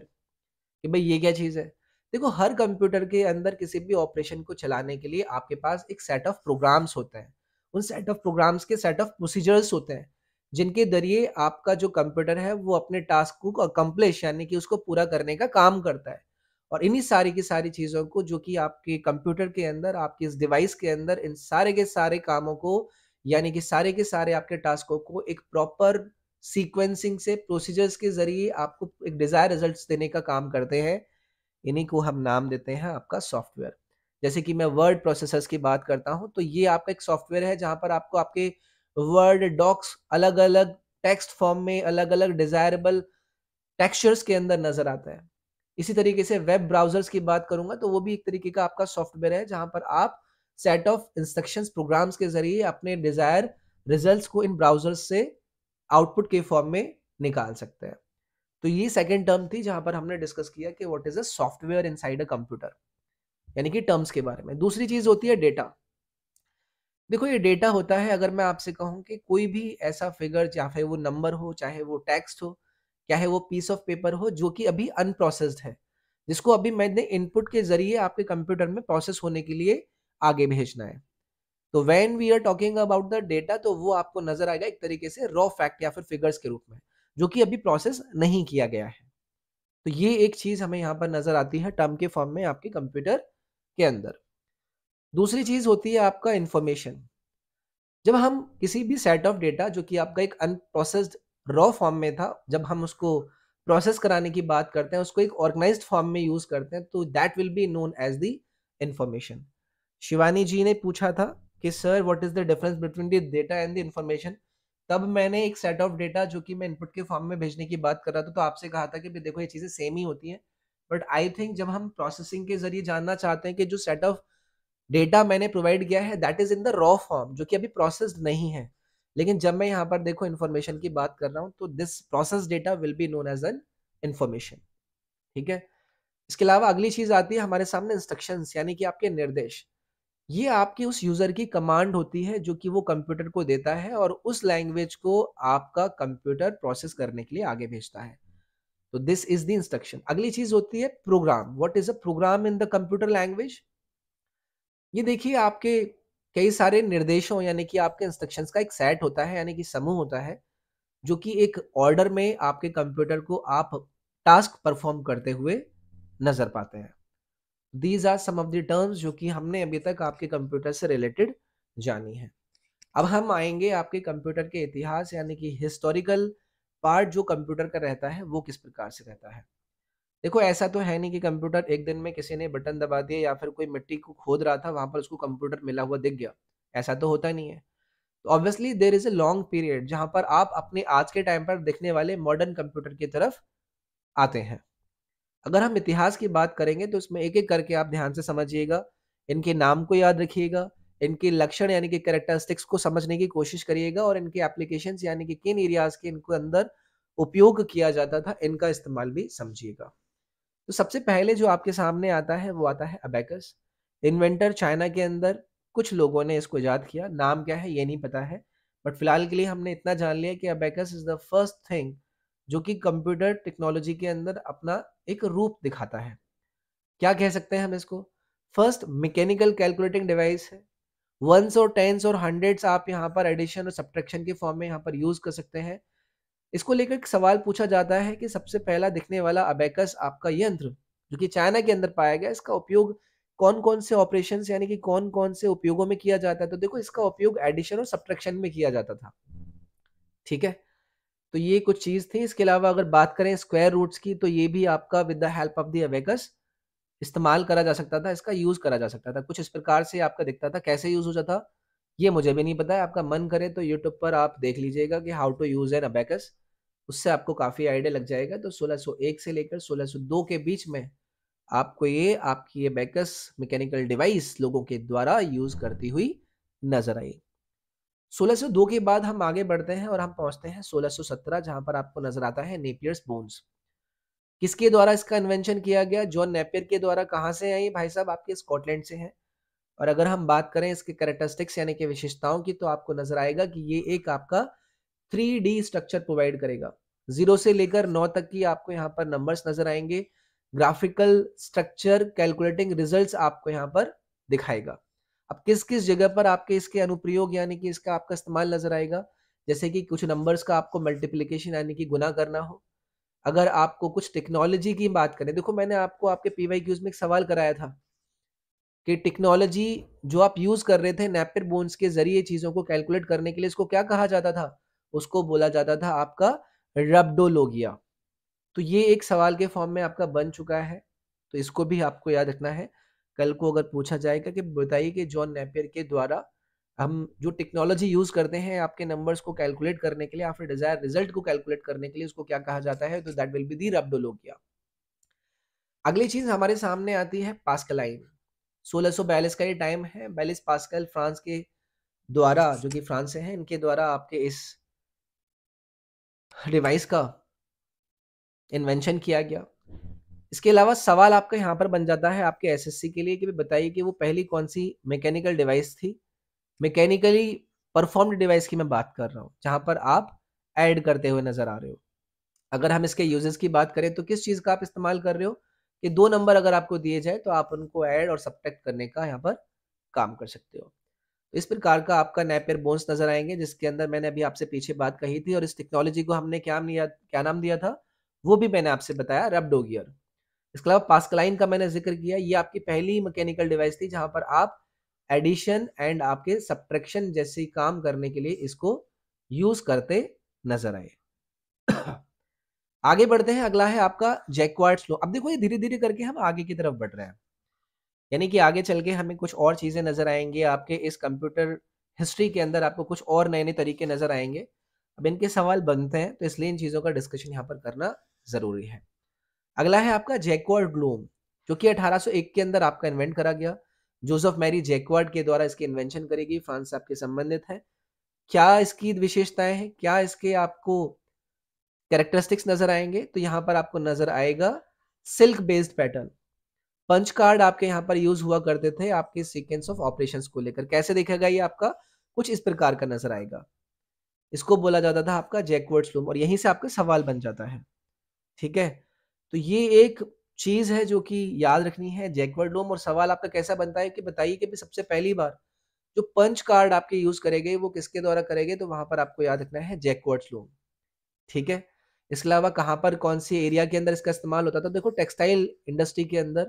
कि भाई ये क्या चीज है देखो हर कंप्यूटर के अंदर किसी भी ऑपरेशन को चलाने के लिए आपके पास एक सेट ऑफ प्रोग्राम्स होते हैं उन सेट ऑफ प्रोग्राम्स के सेट ऑफ प्रोसीजर्स होते हैं जिनके जरिए आपका जो कंप्यूटर है वो अपने टास्क को अकम्प्लिश यानी कि उसको पूरा करने का काम करता है और इन्हीं सारी की सारी चीज़ों को जो कि आपके कंप्यूटर के अंदर आपके इस डिवाइस के अंदर इन सारे के सारे कामों को यानी कि सारे के सारे आपके टास्कों को एक प्रॉपर सीक्वेंसिंग से प्रोसीजर्स के जरिए आपको एक डिज़ायर रिजल्ट्स देने का काम करते हैं इन्हीं को हम नाम देते हैं आपका सॉफ्टवेयर जैसे कि मैं वर्ड प्रोसेसर्स की बात करता हूँ तो ये आपका एक सॉफ्टवेयर है जहाँ पर आपको आपके वर्ड डॉक्स अलग अलग टेक्स्ट फॉर्म में अलग अलग डिजायरेबल टेक्सचर्स के अंदर नजर आता है इसी तरीके से वेब ब्राउजर्स की बात करूंगा तो वो भी एक तरीके का आपका सॉफ्टवेयर है जहां पर आप सेट ऑफ इंस्ट्रक्शन प्रोग्राम्स के जरिए अपने डिजायर रिजल्ट को इन ब्राउजर्स से आउटपुट के फॉर्म में निकाल सकते हैं तो ये सेकेंड टर्म थी जहां पर हमने डिस्कस किया कि what is a software inside a computer यानी कि टर्म्स के बारे में दूसरी चीज होती है डेटा देखो ये डेटा होता है अगर मैं आपसे कहूँ कि कोई भी ऐसा फिगर चाहे वो नंबर हो चाहे वो टेक्स्ट हो चाहे वो पीस ऑफ पेपर हो जो कि अभी अनप्रोसेस्ड है जिसको अभी मैंने इनपुट के जरिए आपके कंप्यूटर में प्रोसेस होने के लिए आगे भेजना है तो when we are talking about the data तो वो आपको नजर आएगा एक तरीके से रॉ फैक्ट या फिर फिगर्स के रूप में जो कि अभी प्रोसेस नहीं किया गया है तो ये एक चीज हमें यहाँ पर नजर आती है टर्म के फॉर्म में आपके कंप्यूटर के अंदर दूसरी चीज़ होती है आपका इंफॉर्मेशन जब हम किसी भी सेट ऑफ डेटा जो कि आपका एक अनप्रोसेस्ड रॉ फॉर्म में था जब हम उसको प्रोसेस कराने की बात करते हैं उसको एक ऑर्गेनाइज्ड फॉर्म में यूज़ करते हैं तो that will be known as the information Shivani ji ने पूछा था कि sir what is the difference between the data and the information तब मैंने एक सेट ऑफ डेटा जो कि मैं इनपुट के फॉर्म में भेजने की बात कर रहा था तो आपसे कहा था कि देखो ये चीज़ें सेम ही होती हैं बट आई थिंक जब हम प्रोसेसिंग के जरिए जानना चाहते हैं कि जो सेट ऑफ डेटा मैंने प्रोवाइड किया है that is in the raw form जो कि अभी प्रोसेस्ड नहीं है लेकिन जब मैं यहाँ पर देखो इन्फॉर्मेशन की बात कर रहा हूँ तो this process data will be known as an information ठीक है इसके अलावा अगली चीज आती है हमारे सामने इंस्ट्रक्शन यानी कि आपके निर्देश ये आपकी उस यूजर की कमांड होती है जो कि वो कंप्यूटर को देता है और उस लैंग्वेज को आपका कंप्यूटर प्रोसेस करने के लिए आगे भेजता है तो दिस इज द इंस्ट्रक्शन अगली चीज होती है program what is a program in the computer language ये देखिए आपके कई सारे निर्देशों यानी कि आपके इंस्ट्रक्शंस का एक सेट होता है यानी कि समूह होता है जो कि एक ऑर्डर में आपके कंप्यूटर को आप टास्क परफॉर्म करते हुए नजर पाते हैं these are some of the terms जो कि हमने अभी तक आपके कंप्यूटर से रिलेटेड जानी है अब हम आएंगे आपके कंप्यूटर के इतिहास यानी कि हिस्टोरिकल पार्ट जो कंप्यूटर का रहता है वो किस प्रकार से रहता है देखो ऐसा तो है नहीं कि कंप्यूटर एक दिन में किसी ने बटन दबा दिया या फिर कोई मिट्टी को खोद रहा था वहां पर उसको कंप्यूटर मिला हुआ दिख गया ऐसा तो होता नहीं है तो obviously there is a long period जहां पर आप अपने आज के टाइम पर दिखने वाले मॉडर्न कंप्यूटर की तरफ आते हैं अगर हम इतिहास की बात करेंगे तो उसमें एक एक करके आप ध्यान से समझिएगा इनके नाम को याद रखिएगा इनके लक्षण यानी कि कैरेक्टरिस्टिक्स को समझने की कोशिश करिएगा और इनके एप्लीकेशन यानी कि किन एरियाज के इनके अंदर उपयोग किया जाता था इनका इस्तेमाल भी समझिएगा तो सबसे पहले जो आपके सामने आता है वो आता है अबेकस इन्वेंटर चाइना के अंदर कुछ लोगों ने इसको याद किया नाम क्या है ये नहीं पता है बट फिलहाल के लिए हमने इतना जान लिया कि abacus is the first thing जो कि कंप्यूटर टेक्नोलॉजी के अंदर अपना एक रूप दिखाता है क्या कह सकते हैं हम इसको फर्स्ट मैकेनिकल कैलकुलेटिंग डिवाइस है वंस और टेंस और हंड्रेड्स आप यहाँ पर एडिशन और सब्ट्रैक्शन के फॉर्म में यहाँ पर यूज कर सकते हैं इसको लेकर एक सवाल पूछा जाता है कि सबसे पहला दिखने वाला अबेकस आपका यंत्र जो कि चाइना के अंदर पाया गया इसका उपयोग कौन कौन से ऑपरेशन यानी कि कौन कौन से उपयोगों में किया जाता है तो देखो इसका उपयोग एडिशन और सब्ट्रैक्शन में किया जाता था ठीक है तो ये कुछ चीज थी इसके अलावा अगर बात करें स्क्वायर रूट्स की तो ये भी आपका with the help of the abacus इस्तेमाल करा जा सकता था इसका यूज़ करा जा सकता था कुछ इस प्रकार से आपका दिखता था कैसे यूज़ होता था ये मुझे भी नहीं पता है आपका मन करे तो यूट्यूब पर आप देख लीजिएगा कि how to use an abacus उससे आपको काफ़ी आइडिया लग जाएगा तो 1601 से लेकर 1602 के बीच में आपको ये आपकी ये बैकस मैकेनिकल डिवाइस लोगों के द्वारा यूज़ करती हुई नजर आई 1602 के बाद हम आगे बढ़ते हैं और हम पहुंचते हैं 1617 जहां पर आपको नजर आता है नेपियर्स बोन्स किसके द्वारा इसका इन्वेंशन किया गया जॉन नेपियर के द्वारा कहाँ से है ये भाई साहब आपके स्कॉटलैंड से है और अगर हम बात करें इसके करेक्टरिस्टिक्स यानी कि विशेषताओं की तो आपको नजर आएगा कि ये एक आपका थ्री डी स्ट्रक्चर प्रोवाइड करेगा जीरो से लेकर नौ तक की आपको यहाँ पर नंबर्स नजर आएंगे ग्राफिकल स्ट्रक्चर कैलकुलेटिंग रिजल्ट आपको यहाँ पर दिखाएगा अब किस किस जगह पर आपके इसके अनुप्रयोग यानी कि इसका आपका इस्तेमाल नजर आएगा जैसे कि कुछ नंबर्स का आपको मल्टीप्लीकेशन यानी कि गुना करना हो अगर आपको कुछ टेक्नोलॉजी की बात करें देखो मैंने आपको आपके पी वाई क्यूज में एक सवाल कराया था कि टेक्नोलॉजी जो आप यूज कर रहे थे नेपर बोन्स के जरिए चीजों को कैलकुलेट करने के लिए इसको क्या कहा जाता था उसको बोला जाता था आपका रबडोलोगिया तो ये एक सवाल के फॉर्म में आपका बन चुका है तो इसको भी आपको याद रखना है कल को अगर पूछा जाएगा कि बताइए कि जॉन नेपियर के द्वारा हम जो टेक्नोलॉजी यूज़ करते हैं आपके नंबर्स को कैलकुलेट करने के लिए आपके डिजायर रिजल्ट को कैलकुलेट करने के लिए उसको क्या कहा जाता है तो दैट विल बी दी रबडोलोकिया अगली चीज़ हमारे सामने आती है पास्कलाइन सोलह का ये टाइम है बैलिस पास्कल फ्रांस के द्वारा जो कि फ्रांस से है इनके द्वारा आपके इस डिवाइस का इन्वेंशन किया गया इसके अलावा सवाल आपका यहाँ पर बन जाता है आपके एसएससी के लिए कि बताइए कि वो पहली कौन सी मैकेनिकल डिवाइस थी मैकेनिकली परफॉर्म्ड डिवाइस की मैं बात कर रहा हूँ जहाँ पर आप ऐड करते हुए नजर आ रहे हो अगर हम इसके यूजेस की बात करें तो किस चीज़ का आप इस्तेमाल कर रहे हो कि दो नंबर अगर आपको दिए जाए तो आप उनको ऐड और सब्ट्रैक्ट करने का यहाँ पर काम कर सकते हो तो इस प्रकार का आपका नेपेर बोन्स नजर आएंगे जिसके अंदर मैंने अभी आपसे पीछे बात कही थी और इस टेक्नोलॉजी को हमने क्या लिया क्या नाम दिया था वो भी मैंने आपसे बताया रबडोगियर इसके अलावा पास्कलाइन का मैंने जिक्र किया ये आपकी पहली मैकेनिकल डिवाइस थी जहाँ पर आप एडिशन एंड आपके सब्ट्रैक्शन जैसे काम करने के लिए इसको यूज करते नजर आए आगे बढ़ते हैं अगला है आपका जैकवाड स्लो अब देखो ये धीरे धीरे करके हम आगे की तरफ बढ़ रहे हैं यानी कि आगे चल के हमें कुछ और चीजें नजर आएंगे आपके इस कंप्यूटर हिस्ट्री के अंदर आपको कुछ और नए नए तरीके नजर आएंगे अब इनके सवाल बनते हैं तो इसलिए इन चीजों का डिस्कशन यहाँ पर करना जरूरी है अगला है आपका जैकवार्ड ब्लूम जो कि 1801 के अंदर आपका इन्वेंट करा गया जोसेफ मैरी जैकवर्ड के द्वारा इसकी इन्वेंशन करेगी फ्रांस आपके संबंधित है क्या इसकी विशेषताएं हैं क्या इसके आपको कैरेक्टरिस्टिक्स नजर आएंगे तो यहाँ पर आपको नजर आएगा silk based pattern punch card आपके यहाँ पर यूज हुआ करते थे आपके सीक्वेंस ऑफ ऑपरेशन को लेकर कैसे देखेगा ये आपका कुछ इस प्रकार का नजर आएगा इसको बोला जाता था आपका जैकवर्ड लूम और यहीं से आपका सवाल बन जाता है ठीक है तो ये एक चीज है जो कि याद रखनी है डोम और सवाल आपका कैसा बनता है कि बताइए कि सबसे पहली बार जो पंच कार्ड आपके यूज करेंगे वो किसके द्वारा करेंगे तो वहां पर आपको याद रखना है जैकवर्ड्स लोम ठीक है इसके अलावा कहाँ पर कौन सी एरिया के अंदर इसका इस्तेमाल होता था देखो टेक्सटाइल इंडस्ट्री के अंदर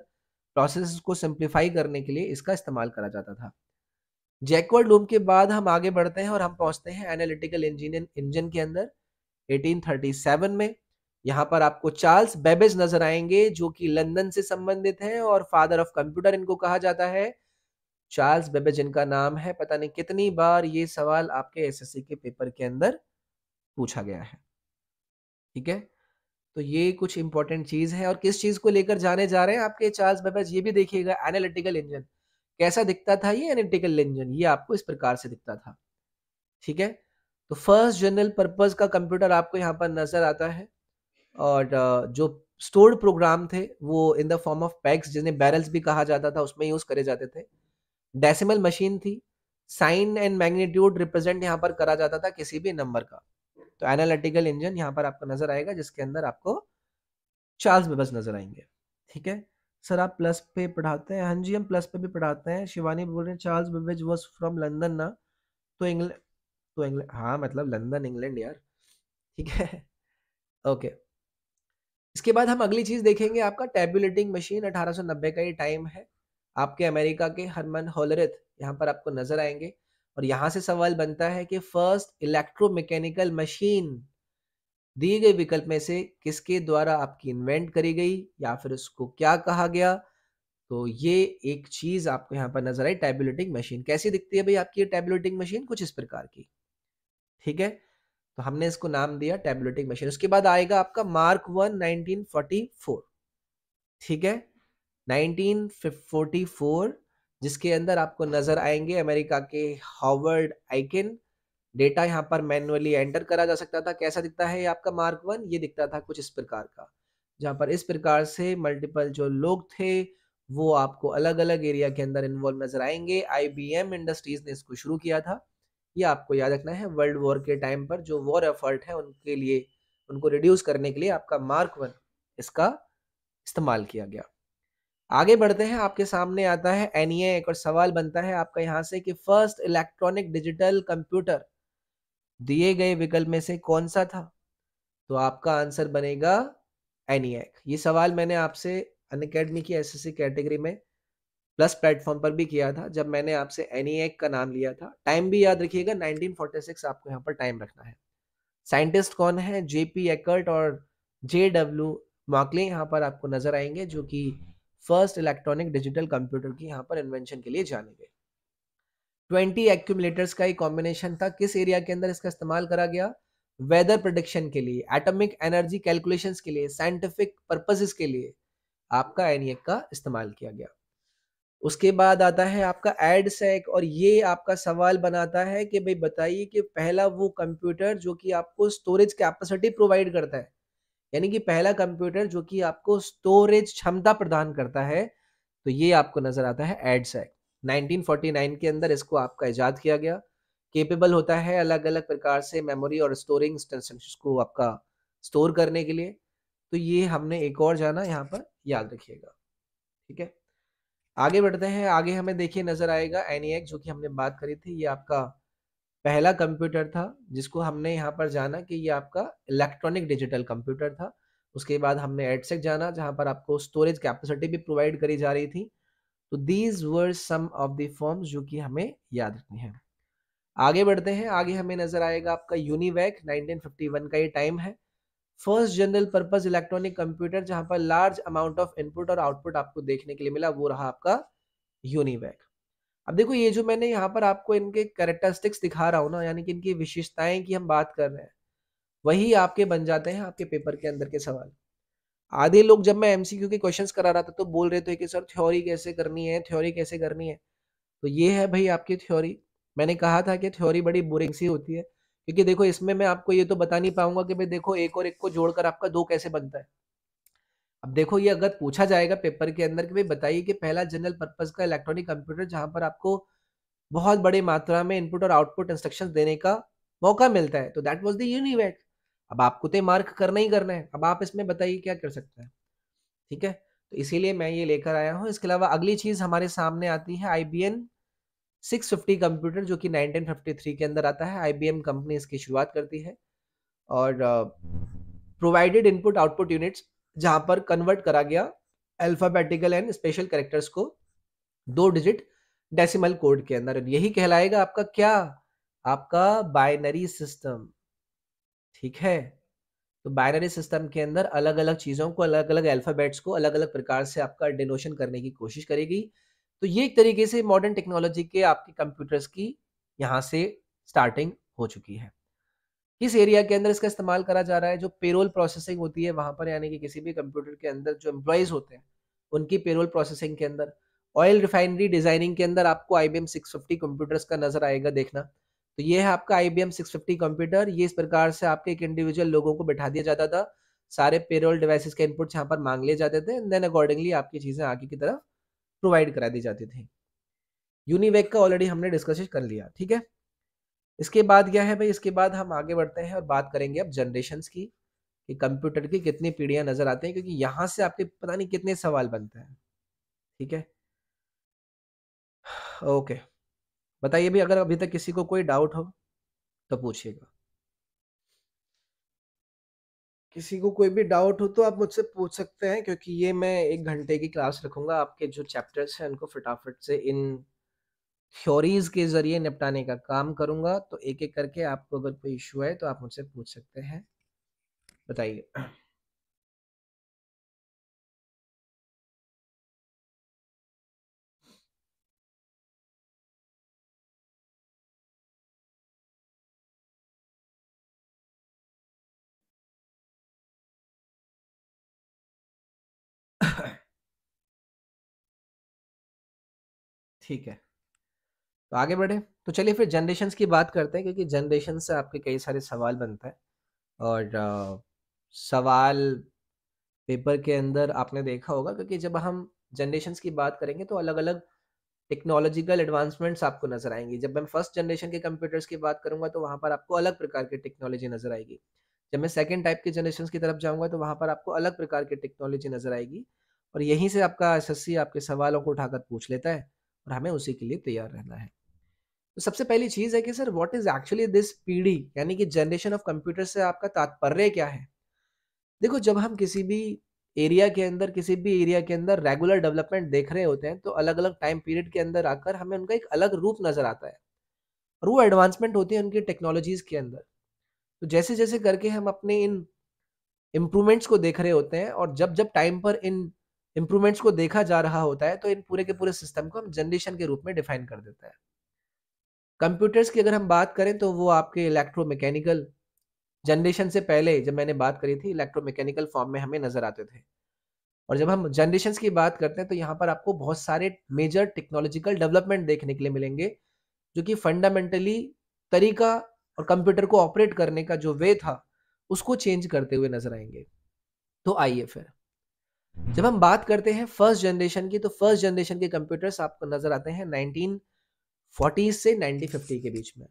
प्रोसेस को सिंप्लीफाई करने के लिए इसका इस्तेमाल करा जाता था जैकवर्ड लूम के बाद हम आगे बढ़ते हैं और हम पहुंचते हैं एनालिटिकल इंजीनियर इंजन के अंदर 1837 में यहाँ पर आपको चार्ल्स बेबेज नजर आएंगे जो कि लंदन से संबंधित हैं और फादर ऑफ कंप्यूटर इनको कहा जाता है चार्ल्स बेबेज इनका नाम है पता नहीं कितनी बार ये सवाल आपके एसएससी के पेपर के अंदर पूछा गया है ठीक है तो ये कुछ इंपॉर्टेंट चीज है और किस चीज को लेकर जाने जा रहे हैं आपके चार्ल्स बेबेज ये भी देखिएगा एनालिटिकल इंजन कैसा दिखता था ये एनालिटिकल इंजन ये आपको इस प्रकार से दिखता था ठीक है तो फर्स्ट जनरल पर्पज का कंप्यूटर आपको यहाँ पर नजर आता है और जो स्टोर्ड प्रोग्राम थे वो in the form of packs जिन्हें बैरल्स भी कहा जाता था उसमें यूज करे जाते थे डेसिमल मशीन थी साइन एंड मैग्नीट्यूड रिप्रेजेंट यहाँ पर करा जाता था किसी भी नंबर का तो एनालिटिकल इंजन यहाँ पर आपको नजर आएगा जिसके अंदर आपको चार्ल्स बेबस नजर आएंगे ठीक है सर आप प्लस पे पढ़ाते हैं हाँ जी हम प्लस पे भी पढ़ाते हैं शिवानी बोल रहे हैं Charles Babbage was from London ना तो इंग्लैंड तो इंग्लैंड हाँ मतलब लंदन इंग्लैंड यार ठीक है ओके okay. इसके बाद हम अगली चीज देखेंगे आपका टेबुलेटिंग मशीन 1890 का ये टाइम है आपके अमेरिका के हरमन होलरिथ यहाँ पर आपको नजर आएंगे और यहाँ से सवाल बनता है कि फर्स्ट इलेक्ट्रोमैकेनिकल मशीन दिए गए विकल्प में से किसके द्वारा आपकी इन्वेंट करी गई या फिर उसको क्या कहा गया तो ये एक चीज आपको यहाँ पर नजर आई टेबुलेटिंग मशीन कैसी दिखती है भाई आपकी टेबुलेटिंग मशीन कुछ इस प्रकार की ठीक है तो हमने इसको नाम दिया टेबलेटिक मशीन उसके बाद आएगा आपका मार्क वन 1944 ठीक है 1944 जिसके अंदर आपको नजर आएंगे अमेरिका के हॉवर्ड आइकन डेटा यहाँ पर मैनुअली एंटर करा जा सकता था कैसा दिखता है आपका मार्क वन ये दिखता था कुछ इस प्रकार का जहाँ पर इस प्रकार से मल्टीपल जो लोग थे वो आपको अलग अलग एरिया के अंदर इन्वॉल्व नजर आएंगे आई इंडस्ट्रीज ने इसको शुरू किया था ये आपको याद रखना है वर्ल्ड वॉर के टाइम पर जो वॉर एफर्ट है उनके लिए उनको रिड्यूस करने के लिए आपका मार्क वन इसका इस्तेमाल किया गया आगे बढ़ते हैं आपके सामने आता है एन एक और सवाल बनता है आपका यहाँ से कि फर्स्ट इलेक्ट्रॉनिक डिजिटल कंप्यूटर दिए गए विकल्प में से कौन सा था तो आपका आंसर बनेगा एनियक ये सवाल मैंने आपसे अन की एस कैटेगरी में प्लस प्लेटफॉर्म पर भी किया था जब मैंने आपसे एनी e का नाम लिया था टाइम भी याद रखिएगा 1946 आपको यहाँ पर टाइम रखना है साइंटिस्ट कौन है जेपी एकर्ट और जे डब्ल्यू मॉकले यहाँ पर आपको नजर आएंगे जो कि फर्स्ट इलेक्ट्रॉनिक डिजिटल कंप्यूटर की यहाँ पर इन्वेंशन के लिए जाने गए ट्वेंटी एक्यूमुलेटर्स का ही कॉम्बिनेशन था किस एरिया के अंदर इसका इस्तेमाल करा गया वेदर प्रोडिक्शन के लिए एटॉमिक एनर्जी कैलकुलेशंस के लिए साइंटिफिक पर्पजेस के लिए आपका एनियक e का इस्तेमाल किया गया उसके बाद आता है आपका एड सेक और ये आपका सवाल बनाता है कि भाई बताइए कि पहला वो कंप्यूटर जो कि आपको स्टोरेज कैपेसिटी प्रोवाइड करता है यानी कि पहला कंप्यूटर जो कि आपको स्टोरेज क्षमता प्रदान करता है तो ये आपको नजर आता है एड सेक 1949 के अंदर इसको आपका ईजाद किया गया केपेबल होता है अलग अलग प्रकार से मेमोरी और स्टोरिंग को आपका स्टोर करने के लिए तो ये हमने एक और जाना यहाँ पर याद रखिएगा ठीक है आगे बढ़ते हैं आगे हमें देखिए नजर आएगा एन जो कि हमने बात करी थी ये आपका पहला कंप्यूटर था जिसको हमने यहाँ पर जाना कि ये आपका इलेक्ट्रॉनिक डिजिटल कंप्यूटर था उसके बाद हमने एडसेक जाना जहाँ पर आपको स्टोरेज कैपेसिटी भी प्रोवाइड करी जा रही थी तो these were some of the forms जो कि हमें याद रखनी है आगे बढ़ते हैं आगे हमें नजर आएगा आपका यूनिवैक 1951 का ये टाइम है first general purpose electronic computer जहां पर लार्ज अमाउंट ऑफ इनपुट और आउटपुट आपको देखने के लिए मिला वो रहा आपका यूनिवैक अब देखो ये जो मैंने यहाँ पर आपको इनके करेक्टरिस्टिक्स दिखा रहा हूँ ना यानी कि इनकी विशेषताएं की हम बात कर रहे हैं वही आपके बन जाते हैं आपके पेपर के अंदर के सवाल आधे लोग जब मैं एमसीक्यू के क्वेश्चंस करा रहा था तो बोल रहे थे कि सर थ्योरी कैसे करनी है थ्योरी कैसे करनी है तो ये है भाई आपकी थ्योरी मैंने कहा था कि थ्योरी बड़ी बोरिंग सी होती है क्योंकि देखो इसमें मैं आपको ये तो बता नहीं पाऊंगा कि भाई देखो एक और एक को जोड़कर आपका दो कैसे बनता है अब देखो ये अगर पूछा जाएगा पेपर के अंदर कि भाई बताइए कि पहला जनरल पर्पज का इलेक्ट्रॉनिक कंप्यूटर जहाँ पर आपको बहुत बड़ी मात्रा में इनपुट और आउटपुट इंस्ट्रक्शन देने का मौका मिलता है तो दैट वॉज द यूनिवैक अब आपको तो मार्क करना ही करना है अब आप इसमें बताइए क्या कर सकते हैं ठीक है तो इसीलिए मैं ये लेकर आया हूँ इसके अलावा अगली चीज हमारे सामने आती है आई 650 कंप्यूटर जो कि 1953 के अंदर आता है एम कंपनी इसकी शुरुआत करती है और प्रोवाइडेड इनपुट आउटपुट यूनिट्स जहां पर कन्वर्ट करा गया अल्फाबेटिकल एंड स्पेशल करेक्टर्स को दो डिजिट डेसिमल कोड के अंदर यही कहलाएगा आपका क्या आपका बाइनरी सिस्टम ठीक है तो बाइनरी सिस्टम के अंदर अलग अलग चीज़ों को अलग अलग अल्फ़ाबेट्स को अलग अलग प्रकार से आपका डिनोशन करने की कोशिश करेगी तो ये एक तरीके से मॉडर्न टेक्नोलॉजी के आपके कंप्यूटर्स की यहाँ से स्टार्टिंग हो चुकी है किस एरिया के अंदर इसका इस्तेमाल करा जा रहा है जो पेरोल प्रोसेसिंग होती है वहां पर यानी कि किसी भी कंप्यूटर के अंदर जो एम्प्लॉयज होते हैं उनकी पेरोल प्रोसेसिंग के अंदर ऑयल रिफाइनरी डिजाइनिंग के अंदर आपको I B M six fifty computers का नजर आएगा देखना तो ये है आपका I B M six fifty computer ये इस प्रकार से आपके एक इंडिविजुअल लोगों को बैठा दिया जाता था सारे पेरोल डिवाइसेस के इनपुट्स यहाँ पर मांग लिए जाते थे देन अकॉर्डिंगली आपकी चीजें आगे की तरफ प्रोवाइड करा दी जाती थी यूनिवेक का ऑलरेडी हमने डिस्कस कर लिया ठीक है इसके बाद क्या है भाई इसके बाद हम आगे बढ़ते हैं और बात करेंगे अब जनरेशन की कि कंप्यूटर की कितनी पीढ़ियां नजर आते हैं क्योंकि यहाँ से आपके पता नहीं कितने सवाल बनते हैं ठीक है ओके बताइए भी अगर अभी तक किसी को कोई डाउट हो तो पूछिएगा किसी को कोई भी डाउट हो तो आप मुझसे पूछ सकते हैं क्योंकि ये मैं एक घंटे की क्लास रखूंगा आपके जो चैप्टर्स हैं उनको फटाफट से इन थ्योरीज के जरिए निपटाने का काम करूंगा तो एक एक करके आपको अगर कोई इशू है तो आप मुझसे पूछ सकते हैं बताइए ठीक है तो आगे बढ़े तो चलिए फिर जनरेशन की बात करते हैं क्योंकि जनरेशन से आपके कई सारे सवाल बनते हैं और आ, सवाल पेपर के अंदर आपने देखा होगा क्योंकि जब हम जनरेशन की बात करेंगे तो अलग अलग टेक्नोलॉजिकल एडवांसमेंट्स आपको नजर आएंगी जब मैं फर्स्ट जनरेशन के कंप्यूटर्स की बात करूंगा तो वहाँ पर आपको अलग प्रकार की टेक्नोलॉजी नजर आएगी जब मैं सेकेंड टाइप के जनरेशन की तरफ जाऊँगा तो वहाँ पर आपको अलग प्रकार की टेक्नोलॉजी नजर आएगी और यहीं से आपका एस आपके सवालों को उठाकर पूछ लेता है और हमें उसी के लिए तैयार रहना है तो सबसे पहली चीज़ है कि sir what is actually this पीढ़ी यानी कि जनरेशन ऑफ कंप्यूटर से आपका तात्पर्य क्या है देखो जब हम किसी भी एरिया के अंदर किसी भी एरिया के अंदर रेगुलर डेवलपमेंट देख रहे होते हैं तो अलग अलग टाइम पीरियड के अंदर आकर हमें उनका एक अलग रूप नज़र आता है और वो एडवांसमेंट होती है उनकी टेक्नोलॉजीज़ के अंदर तो जैसे जैसे करके हम अपने इन इम्प्रूवमेंट्स को देख रहे होते हैं और जब जब टाइम पर इन इंप्रूवमेंट्स को देखा जा रहा होता है तो इन पूरे के पूरे सिस्टम को हम जनरेशन के रूप में डिफाइन कर देता है कंप्यूटर्स की अगर हम बात करें तो वो आपके इलेक्ट्रोमैकेनिकल जनरेशन से पहले जब मैंने बात करी थी इलेक्ट्रोमैकेनिकल फॉर्म में हमें नजर आते थे और जब हम जनरेशन की बात करते हैं तो यहाँ पर आपको बहुत सारे मेजर टेक्नोलॉजिकल डेवलपमेंट देखने के लिए मिलेंगे जो कि फंडामेंटली तरीका और कंप्यूटर को ऑपरेट करने का जो वे था उसको चेंज करते हुए नजर आएंगे तो आइए फिर जब हम बात करते हैं फर्स्ट जनरेशन की तो फर्स्ट जनरेशन के कंप्यूटर्स आपको नजर आते हैं 1940 से 1950 के बीच में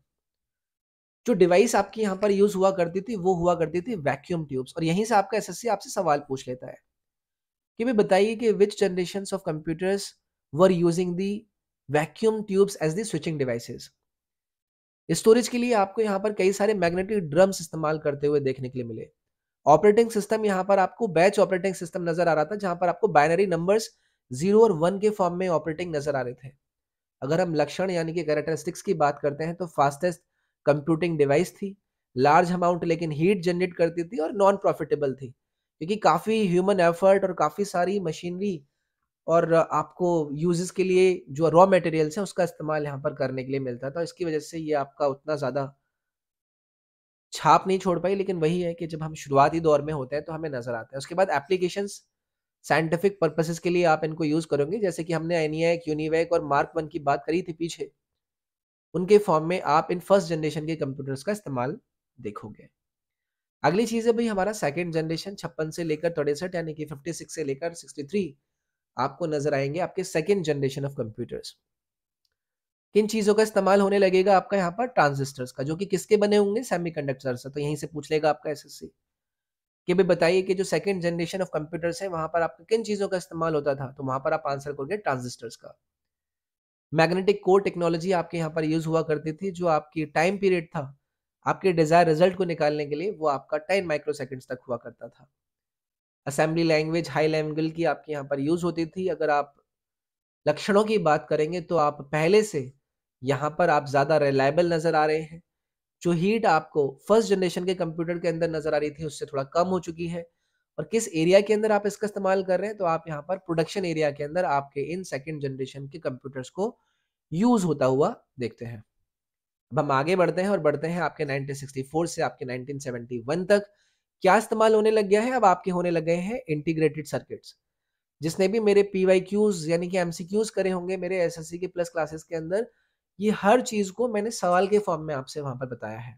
जो डिवाइस आपकी यहाँ पर यूज हुआ करती थी वो हुआ करती थी वैक्यूम ट्यूब्स और यहीं से आपका एस आपसे सवाल पूछ लेता है कि भाई बताइए कि which generation of computers were using the vacuum tubes as the switching devices storage के लिए आपको यहाँ पर कई सारे मैग्नेटिक ड्रम्स इस्तेमाल करते हुए देखने के लिए मिले ऑपरेटिंग सिस्टम यहाँ पर आपको बैच ऑपरेटिंग सिस्टम नजर आ रहा था जहां पर आपको बाइनरी नंबर्स जीरो और वन के फॉर्म में ऑपरेटिंग नजर आ रहे थे अगर हम लक्षण यानी कि कैरेक्टरिस्टिक्स की बात करते हैं तो फास्टेस्ट कंप्यूटिंग डिवाइस थी लार्ज अमाउंट लेकिन हीट जनरेट करती थी और नॉन प्रॉफिटेबल थी क्योंकि काफ़ी ह्यूमन एफर्ट और काफ़ी सारी मशीनरी और आपको यूजेस के लिए जो रॉ मटेरियल्स हैं उसका इस्तेमाल यहाँ पर करने के लिए मिलता था इसकी वजह से ये आपका उतना ज़्यादा छाप नहीं छोड़ पाई लेकिन वही है कि जब हम शुरुआती दौर में होते हैं तो हमें नजर आते हैं उसके बाद एप्लीकेशन साइंटिफिक पर्पसेस के लिए आप इनको यूज करोगे जैसे कि हमने एनियक यूनिवेक और मार्क वन की बात करी थी पीछे उनके फॉर्म में आप इन फर्स्ट जनरेशन के कंप्यूटर्स का इस्तेमाल देखोगे अगली चीज़ है भाई हमारा सेकेंड जनरेशन छप्पन से लेकर तिरसठ यानी कि 56 से लेकर 63 आपको नजर आएंगे आपके सेकेंड जनरेशन ऑफ कंप्यूटर्स किन चीज़ों का इस्तेमाल होने लगेगा आपका यहाँ पर ट्रांजिस्टर्स का जो कि किसके बने होंगे सेमी से तो यहीं से पूछ लेगा आपका एस कि भाई बताइए कि जो सेकेंड जनरेशन ऑफ कंप्यूटर्स है वहाँ पर आपका किन चीज़ों का इस्तेमाल होता था तो वहाँ पर आप आंसर करोगे ट्रांजिस्टर्स का मैग्नेटिक कोर टेक्नोलॉजी आपके यहाँ पर यूज हुआ करती थी जो आपकी टाइम पीरियड था आपके डिजायर रिजल्ट को निकालने के लिए वो आपका टेन माइक्रो तक हुआ करता था असेंबली लैंग्वेज हाई लैंग्वेज की आपके यहाँ पर यूज होती थी अगर आप लक्षणों की बात करेंगे तो आप पहले से यहाँ पर आप ज़्यादा रिलायबल नज़र आ रहे हैं जो हीट आपको फर्स्ट जनरेशन के कंप्यूटर के अंदर नज़र आ रही थी उससे थोड़ा कम हो चुकी है और किस एरिया के अंदर आप इसका इस्तेमाल कर रहे हैं तो आप यहाँ पर प्रोडक्शन एरिया के अंदर आपके इन सेकेंड जनरेशन के कंप्यूटर्स को यूज़ होता हुआ देखते हैं अब हम आगे बढ़ते हैं और बढ़ते हैं आपके 1964 से आपके 1971 तक क्या इस्तेमाल होने लग गया है अब आपके होने लग गए हैं इंटीग्रेटेड सर्किट्स जिसने भी मेरे पी वाई क्यूज यानी कि एम सी क्यूज करे होंगे मेरे एस एस सी के प्लस क्लासेस के अंदर ये हर चीज़ को मैंने सवाल के फॉर्म में आपसे वहां पर बताया है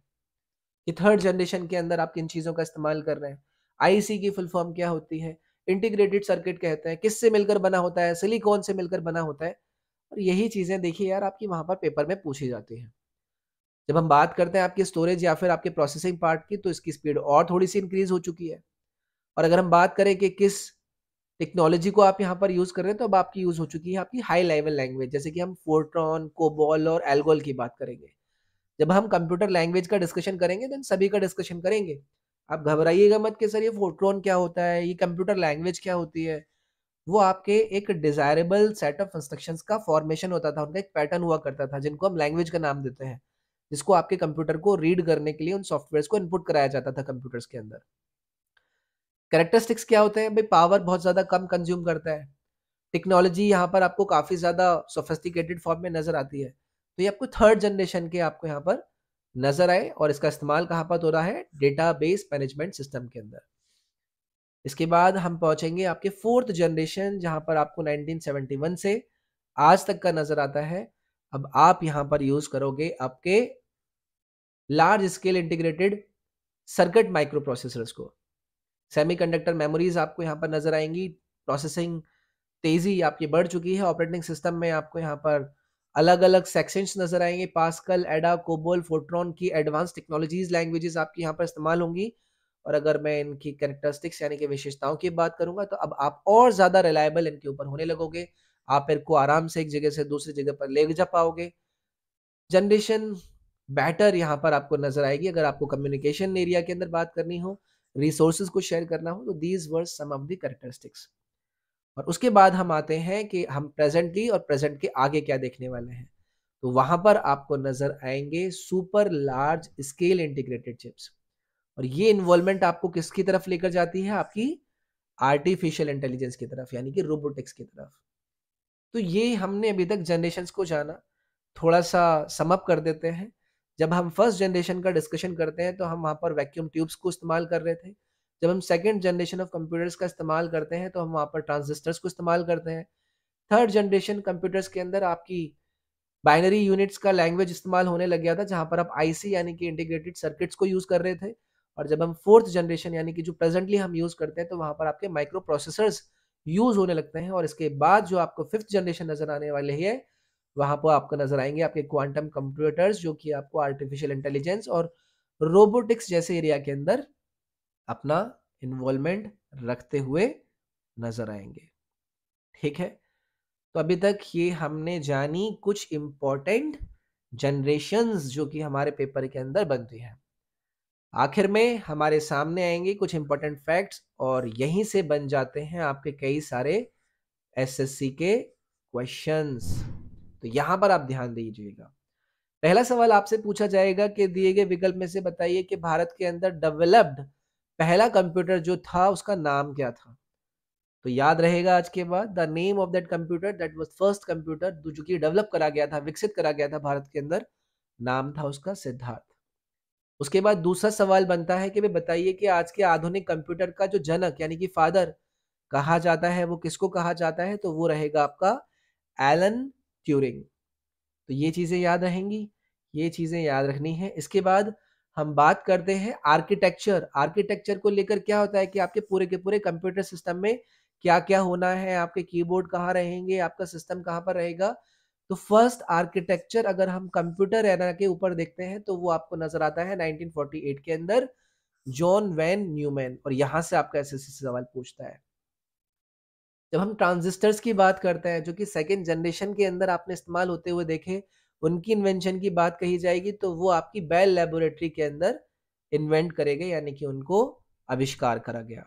कि थर्ड जनरेशन के अंदर आप किन चीज़ों का इस्तेमाल कर रहे हैं आईसी e की फुल फॉर्म क्या होती है इंटीग्रेटेड सर्किट कहते हैं किससे मिलकर बना होता है सिलिकॉन से मिलकर बना होता है और यही चीज़ें देखिए यार आपकी वहां पर पेपर में पूछी जाती है जब हम बात करते हैं आपके स्टोरेज या फिर आपके प्रोसेसिंग पार्ट की तो इसकी स्पीड और थोड़ी सी इंक्रीज हो चुकी है और अगर हम बात करें कि किस टेक्नोलॉजी को आप यहाँ पर यूज कर रहे हैं तो अब आपकी यूज हो चुकी है आपकी हाई लेवल लैंग्वेज जैसे कि हम फोर्ट्रॉन कोबॉल और एल्गोल की बात करेंगे जब हम कंप्यूटर लैंग्वेज का डिस्कशन करेंगे देन सभी का डिस्कशन करेंगे आप घबराइएगा मत कि सर ये फोर्ट्रॉन क्या होता है ये कंप्यूटर लैंग्वेज क्या होती है वो आपके एक डिजायरेबल सेट ऑफ इंस्ट्रक्शन का फॉर्मेशन होता था उनका एक पैटर्न हुआ करता था जिनको हम लैंग्वेज का नाम देते हैं जिसको आपके कंप्यूटर को रीड करने के लिए उन सॉफ्टवेयर को इनपुट कराया जाता था कंप्यूटर्स के अंदर करेक्टरिस्टिक्स क्या होते हैं भाई पावर बहुत ज़्यादा कम कंज्यूम करता है टेक्नोलॉजी यहाँ पर आपको काफ़ी ज़्यादा सोफेस्टिकेटेड फॉर्म में नज़र आती है तो ये आपको थर्ड जनरेशन के आपको यहाँ पर नज़र आए और इसका इस्तेमाल कहाँ पर हो रहा है डेटा बेस मैनेजमेंट सिस्टम के अंदर इसके बाद हम पहुंचेंगे आपके फोर्थ जनरेशन जहां पर आपको 1971 से आज तक का नज़र आता है अब आप यहां पर यूज़ करोगे आपके large scale integrated circuit microprocessors को सेमीकंडक्टर मेमोरीज आपको यहाँ पर नजर आएंगी प्रोसेसिंग तेजी आपकी बढ़ चुकी है ऑपरेटिंग सिस्टम में आपको यहाँ पर अलग अलग सेक्शंस नजर आएंगे पास्कल एडा कोबोल फोट्रॉन की एडवांस टेक्नोलॉजीज लैंग्वेजेस आपकी यहाँ पर इस्तेमाल होंगी और अगर मैं इनकी करेक्टरिस्टिक्स यानी कि विशेषताओं की बात करूंगा तो अब आप और ज़्यादा रिलायबल इनके ऊपर होने लगोगे आप इनको आराम से एक जगह से दूसरी जगह पर ले जा पाओगे जनरेशन बेटर यहाँ पर आपको नजर आएगी अगर आपको कम्युनिकेशन एरिया के अंदर बात करनी हो रिसोर्सेज को शेयर करना हो तो these were some of the characteristics और उसके बाद हम आते हैं कि हम प्रेजेंटली और प्रेजेंट के आगे क्या देखने वाले हैं तो वहां पर आपको नजर आएंगे super large scale integrated chips और ये इन्वॉल्वमेंट आपको किसकी तरफ लेकर जाती है आपकी आर्टिफिशियल इंटेलिजेंस की तरफ यानी कि रोबोटिक्स की तरफ तो ये हमने अभी तक जनरेशन को जाना थोड़ा सा समअप कर देते हैं जब हम फर्स्ट जनरेशन का डिस्कशन करते हैं तो हम वहाँ पर वैक्यूम ट्यूब्स को इस्तेमाल कर रहे थे जब हम सेकेंड जनरेशन ऑफ कंप्यूटर्स का इस्तेमाल करते हैं तो हम वहाँ पर ट्रांजिस्टर्स को इस्तेमाल करते हैं थर्ड जनरेशन कंप्यूटर्स के अंदर आपकी बाइनरी यूनिट्स का लैंग्वेज इस्तेमाल होने लग गया था जहाँ पर आप आईसी यानी कि इंटीग्रेटेड सर्किट्स को यूज़ कर रहे थे और जब हम फोर्थ जनरेशन यानी कि जो प्रेजेंटली हम यूज़ करते हैं तो वहाँ पर आपके माइक्रो प्रोसेसर्स यूज़ होने लगते हैं और इसके बाद जो आपको फिफ्थ जनरेशन नज़र आने वाली है वहां पर आपको नजर आएंगे आपके क्वांटम कंप्यूटर्स जो कि आपको आर्टिफिशियल इंटेलिजेंस और रोबोटिक्स जैसे एरिया के अंदर अपना इन्वॉल्वमेंट रखते हुए नजर आएंगे ठीक है तो अभी तक ये हमने जानी कुछ इम्पोर्टेंट जनरेशन जो कि हमारे पेपर के अंदर बनती हैं आखिर में हमारे सामने आएंगे कुछ इंपॉर्टेंट फैक्ट्स और यहीं से बन जाते हैं आपके कई सारे एसएससी के क्वेश्चंस तो यहां पर आप ध्यान दीजिएगा पहला सवाल आपसे पूछा जाएगा कि दिए गए विकल्प में से बताइए कि भारत के अंदर डेवलप्ड पहला कंप्यूटर जो था उसका नाम क्या था तो याद रहेगा आज के बाद the name of that computer that was first computer जो कि डेवलप करा गया था विकसित करा गया था भारत के अंदर नाम था उसका सिद्धार्थ उसके बाद दूसरा सवाल बनता है कि भाई बताइए कि आज के आधुनिक कंप्यूटर का जो जनक यानी कि फादर कहा जाता है वो किसको कहा जाता है तो वो रहेगा आपका एलन ट्यूरिंग तो ये चीज़ें याद रहेंगी ये चीज़ें याद रखनी है इसके बाद हम बात करते हैं आर्किटेक्चर आर्किटेक्चर को लेकर क्या होता है कि आपके पूरे के पूरे कंप्यूटर सिस्टम में क्या क्या होना है आपके कीबोर्ड कहाँ रहेंगे आपका सिस्टम कहाँ पर रहेगा तो फर्स्ट आर्किटेक्चर अगर हम कंप्यूटर एरा के ऊपर देखते हैं तो वो आपको नजर आता है 1948 के अंदर जॉन वैन न्यूमैन और यहाँ से आपका एसएससी सवाल पूछता है जब हम ट्रांजिस्टर्स की बात करते हैं जो कि सेकेंड जनरेशन के अंदर आपने इस्तेमाल होते हुए देखे उनकी इन्वेंशन की बात कही जाएगी तो वो आपकी बैल लेबोरेटरी के अंदर इन्वेंट करे गए यानी कि उनको आविष्कार करा गया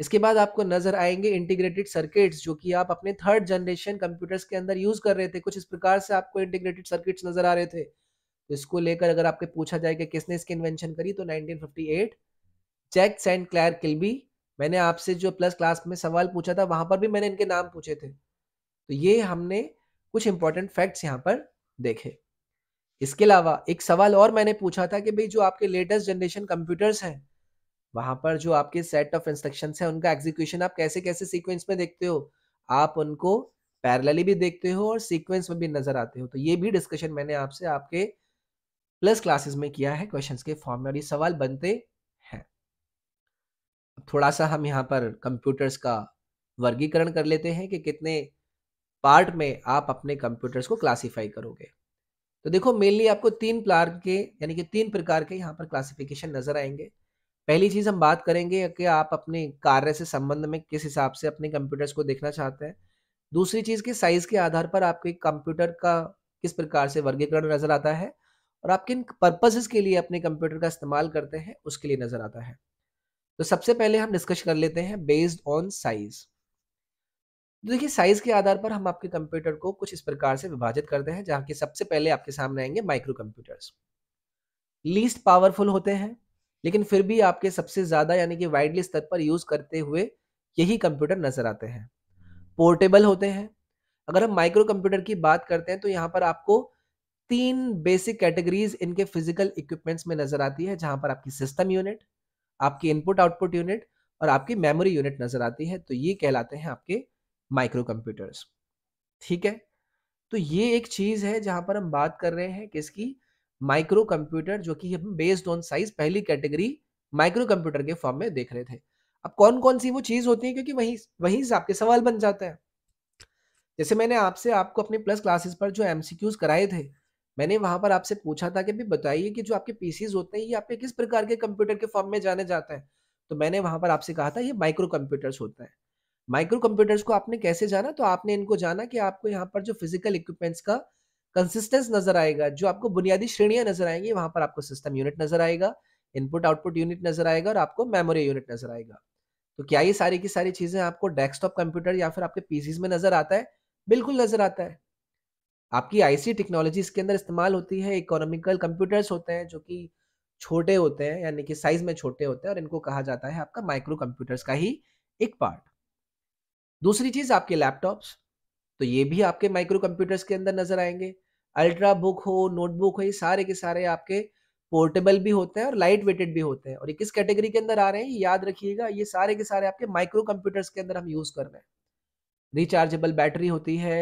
इसके बाद आपको नजर आएंगे इंटीग्रेटेड सर्किट्स जो कि आप अपने थर्ड जनरेशन कंप्यूटर्स के अंदर यूज कर रहे थे कुछ इस प्रकार से आपको इंटीग्रेटेड सर्किट्स नजर आ रहे थे तो इसको लेकर अगर आपके पूछा जाए कि किसने इसकी इन्वेंशन करी तो 1958 जैक एंड क्लैर किल्बी मैंने आपसे जो प्लस क्लास में सवाल पूछा था वहां पर भी मैंने इनके नाम पूछे थे तो ये हमने कुछ इंपॉर्टेंट फैक्ट्स यहाँ पर देखे इसके अलावा एक सवाल और मैंने पूछा था कि भाई जो आपके लेटेस्ट जनरेशन कंप्यूटर्स हैं वहां पर जो आपके सेट ऑफ इंस्ट्रक्शन है उनका एग्जीक्यूशन आप कैसे कैसे सीक्वेंस में देखते हो आप उनको पैरलली भी देखते हो और सीक्वेंस में भी नजर आते हो तो ये भी डिस्कशन मैंने आपसे आपके प्लस क्लासेस में किया है क्वेश्चंस के फॉर्म में और ये सवाल बनते थोड़ा सा हम यहाँ पर कंप्यूटर्स का वर्गीकरण कर लेते हैं कि कितने पार्ट में आप अपने कंप्यूटर्स को क्लासीफाई करोगे तो देखो मेनली आपको तीन प्लार के यानी कि तीन प्रकार के यहाँ पर क्लासिफिकेशन नजर आएंगे पहली चीज हम बात करेंगे कि आप अपने कार्य से संबंध में किस हिसाब से अपने कंप्यूटर्स को देखना चाहते हैं दूसरी चीज के साइज के आधार पर आपके कंप्यूटर का किस प्रकार से वर्गीकरण नजर आता है और आप किन पर्पजेस के लिए अपने कंप्यूटर का इस्तेमाल करते हैं उसके लिए नजर आता है तो सबसे पहले हम डिस्कस कर लेते हैं बेस्ड ऑन साइज देखिए साइज के आधार पर हम आपके कंप्यूटर को कुछ इस प्रकार से विभाजित करते हैं जहां की सबसे पहले आपके सामने आएंगे माइक्रो कंप्यूटर्स लीस्ट पावरफुल होते हैं लेकिन फिर भी आपके सबसे ज़्यादा यानी कि वाइडली स्तर पर यूज़ करते हुए यही कंप्यूटर नज़र आते हैं पोर्टेबल होते हैं अगर हम माइक्रो कंप्यूटर की बात करते हैं तो यहाँ पर आपको तीन बेसिक कैटेगरीज इनके फिजिकल इक्विपमेंट्स में नज़र आती है जहां पर आपकी सिस्टम यूनिट आपकी इनपुट आउटपुट यूनिट और आपकी मेमोरी यूनिट नज़र आती है तो ये कहलाते हैं आपके माइक्रो कंप्यूटर्स ठीक है तो ये एक चीज़ है जहां पर हम बात कर रहे हैं किसकी माइक्रो कंप्यूटर जो कि हम बेस्ड ऑन साइज पहली कैटेगरी माइक्रो कंप्यूटर के फॉर्म में देख रहे थे अब कौन कौन सी वो चीज़ होती है क्योंकि वही वही से आपके सवाल बन जाते हैं जैसे मैंने आपसे आपको अपने प्लस क्लासेस पर जो एमसीक्यूज कराए थे मैंने वहाँ पर आपसे पूछा था कि भी बताइए कि जो आपके पीसीज होते हैं ये आपके किस प्रकार के कंप्यूटर के फॉर्म में जाने जाते हैं तो मैंने वहां पर आपसे कहा था ये माइक्रो कंप्यूटर्स होते हैं माइक्रो कंप्यूटर्स को आपने कैसे जाना तो आपने इनको जाना कि आपको यहाँ पर जो फिजिकल इक्विपमेंट्स का कंसिस्टेंस नजर आएगा जो आपको बुनियादी श्रेणियां नजर आएंगी वहां पर आपको सिस्टम यूनिट नजर आएगा इनपुट आउटपुट यूनिट नजर आएगा और आपको मेमोरी यूनिट नजर आएगा तो क्या ये सारी की सारी चीजें आपको डेस्कटॉप कंप्यूटर या फिर आपके पीसीज में नजर आता है बिल्कुल नजर आता है आपकी आईसी टेक्नोलॉजी इसके अंदर इस्तेमाल होती है इकोनॉमिकल कंप्यूटर्स होते हैं जो कि छोटे होते हैं यानी कि साइज में छोटे होते हैं और इनको कहा जाता है आपका माइक्रो कंप्यूटर्स का ही एक पार्ट दूसरी चीज आपके लैपटॉप्स तो ये भी आपके माइक्रो कंप्यूटर्स के अंदर नजर आएंगे अल्ट्रा बुक हो नोटबुक हो ये सारे के सारे आपके पोर्टेबल भी होते हैं और लाइट वेटेड भी होते हैं और ये किस कैटेगरी के अंदर आ रहे हैं याद रखिएगा ये सारे के सारे आपके माइक्रो कंप्यूटर्स के अंदर हम यूज कर रहे हैं रिचार्जेबल बैटरी होती है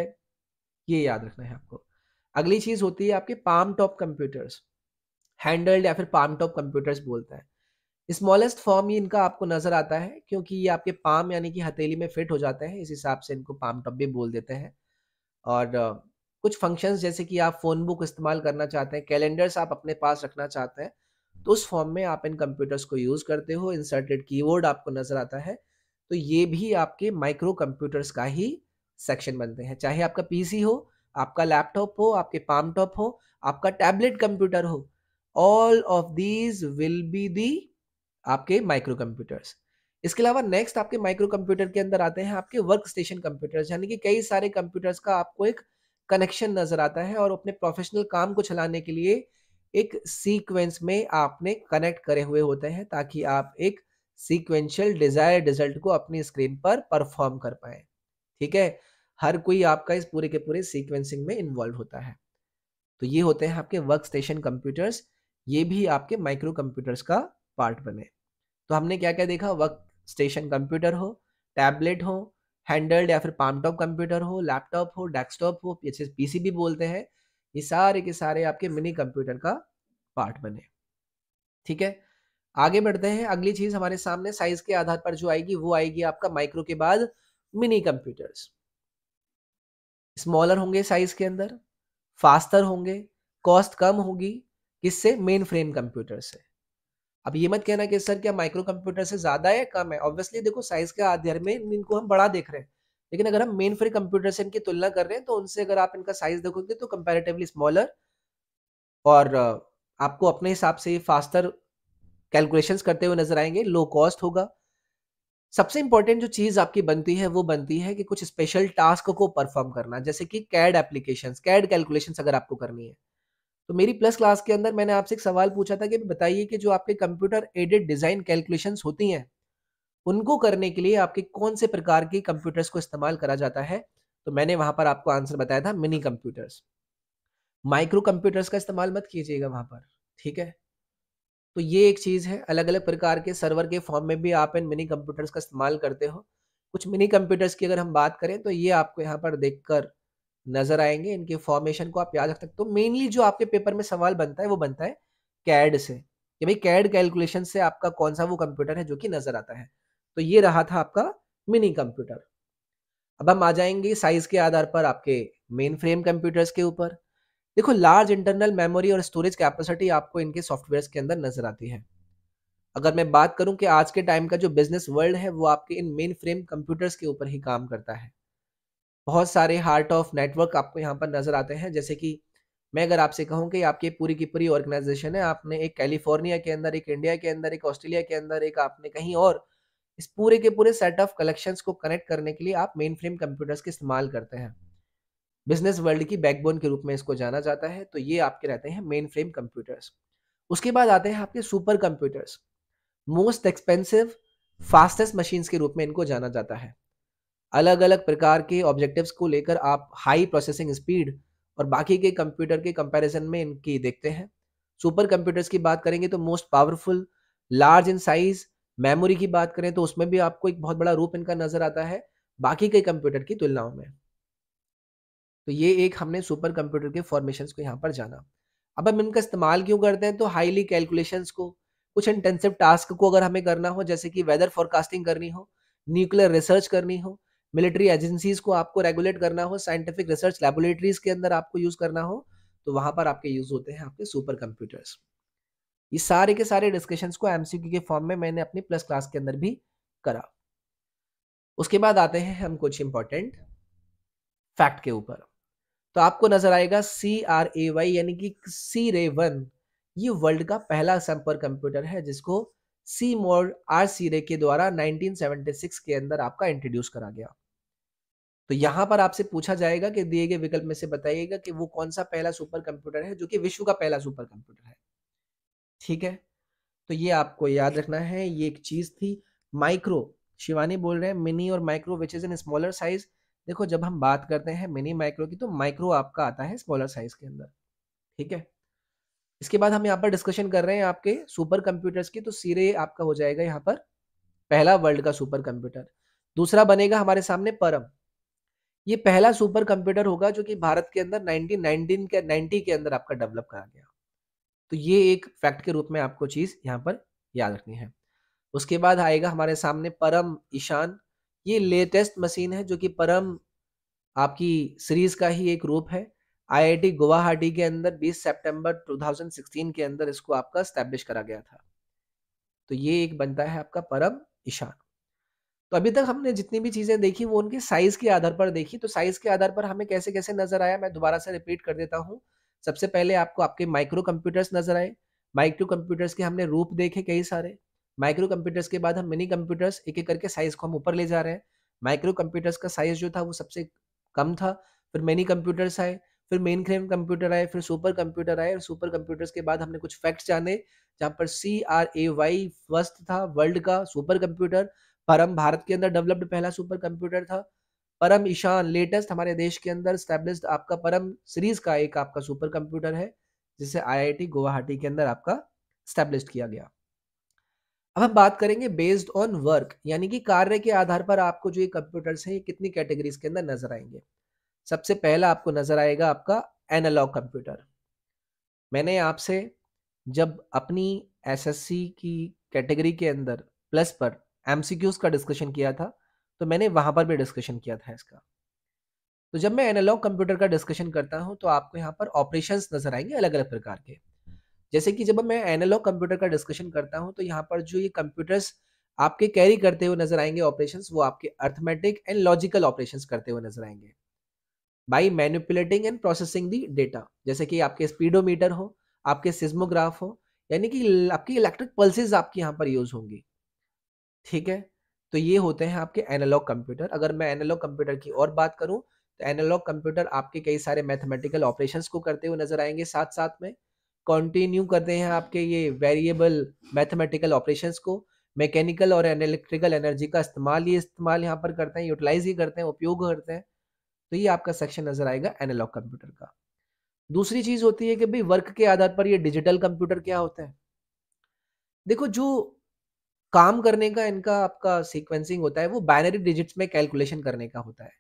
ये याद रखना है आपको अगली चीज होती है आपके पाम टॉप कंप्यूटर्स हैंडल्ड या फिर पाम टॉप कंप्यूटर्स बोलते हैं स्मॉलेस्ट फॉर्म ही इनका आपको नजर आता है क्योंकि ये आपके पाम यानी कि हथेली में फिट हो जाते हैं इस हिसाब से इनको पाम टॉप भी बोल देते हैं और कुछ फंक्शंस जैसे कि आप फोन बुक इस्तेमाल करना चाहते हैं कैलेंडर्स आप अपने पास रखना चाहते हैं तो उस फॉर्म में आप इन कंप्यूटर्स को यूज करते हो इंसर्टेड कीबोर्ड आपको नजर आता है तो ये भी आपके माइक्रो कंप्यूटर्स का ही सेक्शन बनते हैं चाहे आपका पीसी हो आपका लैपटॉप हो आपके पाम टॉप हो आपका टैबलेट कंप्यूटर हो all of these will be the आपके माइक्रो कंप्यूटर्स इसके अलावा नेक्स्ट आपके माइक्रो कंप्यूटर के अंदर आते हैं आपके वर्क स्टेशन कंप्यूटर्स यानी कि कई सारे कंप्यूटर्स का आपको एक कनेक्शन नजर आता है और अपने प्रोफेशनल काम को चलाने के लिए एक सीक्वेंस में आपने कनेक्ट करे हुए होते हैं ताकि आप एक सीक्वेंशियल डिजायर रिजल्ट को अपनी स्क्रीन पर परफॉर्म कर पाए ठीक है हर कोई आपका इस पूरे के पूरे सीक्वेंसिंग में इन्वॉल्व होता है तो ये होते हैं आपके वर्क स्टेशन कंप्यूटर्स ये भी आपके माइक्रो कंप्यूटर्स का पार्ट बने तो हमने क्या क्या देखा वर्क स्टेशन कंप्यूटर हो टैबलेट हो हैंडल्ड या फिर पामटॉप कंप्यूटर हो लैपटॉप हो डेस्कटॉप हो पीसी भी बोलते हैं ये सारे के सारे आपके मिनी कंप्यूटर का पार्ट बने ठीक है आगे बढ़ते हैं अगली चीज हमारे सामने साइज के आधार पर जो आएगी वो आएगी आपका माइक्रो के बाद मिनी कंप्यूटर्स स्मॉलर होंगे साइज के अंदर फास्टर होंगे कॉस्ट कम होगी किससे मेन फ्रेम कंप्यूटर से अब ये मत कहना कि सर क्या माइक्रो कंप्यूटर से ज्यादा है कम है ऑब्वियसली देखो साइज के आधार में इनको हम बड़ा देख रहे हैं लेकिन अगर हम मेन फ्रेम कंप्यूटर से इनकी तुलना कर रहे हैं तो उनसे अगर आप इनका साइज देखोगे तो कंपेरेटिवली स्मॉलर और आपको अपने हिसाब से फास्टर कैलकुलेशंस करते हुए नजर आएंगे लो कॉस्ट होगा सबसे इंपॉर्टेंट जो चीज आपकी बनती है वो बनती है कि कुछ स्पेशल टास्क को परफॉर्म करना जैसे कि कैड एप्लीकेशन कैड कैलकुलेशन अगर आपको करनी है तो मेरी प्लस क्लास के अंदर मैंने आपसे एक सवाल पूछा था कि बताइए कि जो आपके कंप्यूटर एडेड डिजाइन कैलकुलेशन होती हैं उनको करने के लिए आपके कौन से प्रकार के कंप्यूटर्स को इस्तेमाल करा जाता है तो मैंने वहां पर आपको आंसर बताया था मिनी कंप्यूटर्स माइक्रो कंप्यूटर्स का इस्तेमाल मत कीजिएगा वहां पर ठीक है तो ये एक चीज़ है अलग अलग प्रकार के सर्वर के फॉर्म में भी आप इन मिनी कंप्यूटर्स का इस्तेमाल करते हो कुछ मिनी कंप्यूटर्स की अगर हम बात करें तो ये आपको यहाँ पर देखकर नजर आएंगे इनके फॉर्मेशन को आप याद रख सकते हो मेनली जो आपके पेपर में सवाल बनता है वो बनता है कैड से कि भाई कैड कैलकुलेशन से आपका कौन सा वो कंप्यूटर है जो कि नजर आता है तो ये रहा था आपका मिनी कंप्यूटर अब हम आ जाएंगे साइज के आधार पर आपके मेन फ्रेम कंप्यूटर्स के ऊपर देखो लार्ज इंटरनल मेमोरी और स्टोरेज कैपेसिटी आपको इनके सॉफ्टवेयर के अंदर नजर आती है अगर मैं बात करूं कि आज के टाइम का जो बिजनेस वर्ल्ड है वो आपके इन मेन फ्रेम कंप्यूटर्स के ऊपर ही काम करता है बहुत सारे हार्ट ऑफ नेटवर्क आपको यहाँ पर नजर आते हैं जैसे कि मैं अगर आपसे कहूँ कि आपकी पूरी की पूरी ऑर्गेनाइजेशन है आपने एक कैलिफोर्निया के अंदर एक इंडिया के अंदर एक ऑस्ट्रेलिया के अंदर एक आपने कहीं और इस पूरे के पूरे सेट ऑफ कलेक्शंस को कनेक्ट करने के लिए आप मेन फ्रेम कंप्यूटर्स के इस्तेमाल करते हैं बिजनेस वर्ल्ड की बैकबोन के रूप में इसको जाना जाता है तो ये आपके रहते हैं मेन फ्रेम कंप्यूटर्स उसके बाद आते हैं आपके super computers most expensive fastest machines के रूप में इनको जाना जाता है अलग अलग प्रकार के ऑब्जेक्टिव्स को लेकर आप हाई प्रोसेसिंग स्पीड और बाकी के कंप्यूटर के कंपैरिजन में इनकी देखते हैं सुपर कंप्यूटर्स की बात करेंगे तो most powerful large in size memory की बात करें तो उसमें भी आपको एक बहुत बड़ा रूप इनका नजर आता है बाकी के कंप्यूटर की तुलनाओं में तो ये एक हमने सुपर कंप्यूटर के फॉर्मेशन को यहाँ पर जाना अब हम इनका इस्तेमाल क्यों करते हैं तो हाईली कैलकुलेशंस को कुछ इंटेंसिव टास्क को अगर हमें करना हो जैसे कि वेदर फोरकास्टिंग करनी हो न्यूक्लियर रिसर्च करनी हो मिलिट्री एजेंसीज को आपको रेगुलेट करना हो साइंटिफिक रिसर्च लेबोरेटरीज के अंदर आपको यूज करना हो तो वहां पर आपके यूज होते हैं आपके सुपर कंप्यूटर्स ये सारे के सारे डिस्कशन को एमसीक्यू के फॉर्म में मैंने अपनी प्लस क्लास के अंदर भी करा उसके बाद आते हैं हम कुछ इंपॉर्टेंट फैक्ट के ऊपर तो आपको नजर आएगा सी आर ए वाई यानी कि सी रे वन ये वर्ल्ड का पहला सैम्पर कंप्यूटर है जिसको सी मोड आर सी रे के द्वारा 1976 के अंदर आपका इंट्रोड्यूस करा गया तो यहां पर आपसे पूछा जाएगा कि दिए गए विकल्प में से बताइएगा कि वो कौन सा पहला सुपर कंप्यूटर है जो कि विश्व का पहला सुपर कंप्यूटर है ठीक है तो ये आपको याद रखना है ये एक चीज थी माइक्रो शिवानी बोल रहे हैं मिनी और micro which is in smaller size देखो जब हम बात करते हैं मिनी माइक्रो की तो माइक्रो आपका आता है स्मॉलर साइज के अंदर ठीक है इसके बाद हम यहाँ पर डिस्कशन कर रहे हैं आपके सुपर कंप्यूटर्स की तो सीरे आपका हो जाएगा यहाँ पर पहला वर्ल्ड का सुपर कंप्यूटर दूसरा बनेगा हमारे सामने परम ये पहला सुपर कंप्यूटर होगा जो कि भारत के अंदर 1919 के 90 के अंदर आपका डेवलप करा गया तो ये एक फैक्ट के रूप में आपको चीज यहाँ पर याद रखनी है उसके बाद आएगा हमारे सामने परम ईशान ये लेटेस्ट मशीन है जो कि परम आपकी सीरीज का ही एक रूप है आईआईटी गुवाहाटी के अंदर 20 सितंबर 2016 के अंदर इसको आपका स्टैब्लिश करा गया था तो ये एक बनता है आपका परम ईशान तो अभी तक हमने जितनी भी चीजें देखी वो उनके साइज के आधार पर देखी तो साइज के आधार पर हमें कैसे कैसे नजर आया मैं दोबारा से रिपीट कर देता हूँ सबसे पहले आपको आपके माइक्रो कंप्यूटर्स नजर आए माइक्रो कंप्यूटर्स के हमने रूप देखे कई सारे माइक्रो कंप्यूटर्स के बाद हम मिनी कंप्यूटर्स एक एक करके साइज को हम ऊपर ले जा रहे हैं माइक्रो कंप्यूटर्स का साइज जो था वो सबसे कम था फिर मिनी कंप्यूटर्स आए फिर मेन फ्रेम कंप्यूटर आए फिर सुपर कंप्यूटर आए और सुपर कंप्यूटर्स के बाद हमने कुछ फैक्ट्स जाने जहाँ पर C R A Y first था वर्ल्ड का सुपर कंप्यूटर परम भारत के अंदर डेवलप्ड पहला सुपर कंप्यूटर था परम ईशान लेटेस्ट हमारे देश के अंदर स्टैब्लिश्ड आपका परम सीरीज का एक आपका सुपर कंप्यूटर है जिसे आईआईटी गुवाहाटी के अंदर आपका स्टैब्लिश किया गया अब हम बात करेंगे बेस्ड ऑन वर्क यानी कि कार्य के आधार पर आपको जो ये कंप्यूटर्स हैं ये कितनी कैटेगरीज के अंदर नजर आएंगे सबसे पहला आपको नजर आएगा आपका एनालॉग कंप्यूटर मैंने आपसे जब अपनी एसएससी की कैटेगरी के अंदर प्लस पर एमसीक्यूज का डिस्कशन किया था तो मैंने वहां पर भी डिस्कशन किया था इसका तो जब मैं एनालॉग कंप्यूटर का डिस्कशन करता हूं तो आपको यहाँ पर ऑपरेशंस नजर आएंगे अलग अलग प्रकार के जैसे कि जब मैं एनालॉग कंप्यूटर का डिस्कशन करता हूँ तो यहाँ पर जो ये कंप्यूटर्स आपके कैरी करते हुए नजर आएंगे ऑपरेशन वो आपके अर्थमेटिक एंड लॉजिकल ऑपरेशन करते हुए नजर आएंगे by manipulating and processing the data जैसे कि आपके स्पीडोमीटर हो आपके सिज्मोग्राफ हो यानी कि आपकी इलेक्ट्रिक पल्सेज आपके यहाँ पर यूज होंगी ठीक है तो ये होते हैं आपके एनालॉग कंप्यूटर अगर मैं एनालॉग कंप्यूटर की और बात करूँ तो एनालॉग कंप्यूटर आपके कई सारे मैथमेटिकल ऑपरेशंस को करते हुए नजर आएंगे साथ साथ में कंटिन्यू करते हैं आपके ये वेरिएबल मैथमेटिकल ऑपरेशंस को मैकेनिकल और इलेक्ट्रिकल एनर्जी का इस्तेमाल ये इस्तेमाल यहाँ पर करते हैं यूटिलाइज ही करते हैं उपयोग करते हैं तो ये आपका सेक्शन नजर आएगा एनालॉग कंप्यूटर का दूसरी चीज होती है कि भाई वर्क के आधार पर ये डिजिटल कंप्यूटर क्या होता है देखो जो काम करने का इनका आपका सीक्वेंसिंग होता है वो बाइनरी डिजिट्स में कैलकुलेशन करने का होता है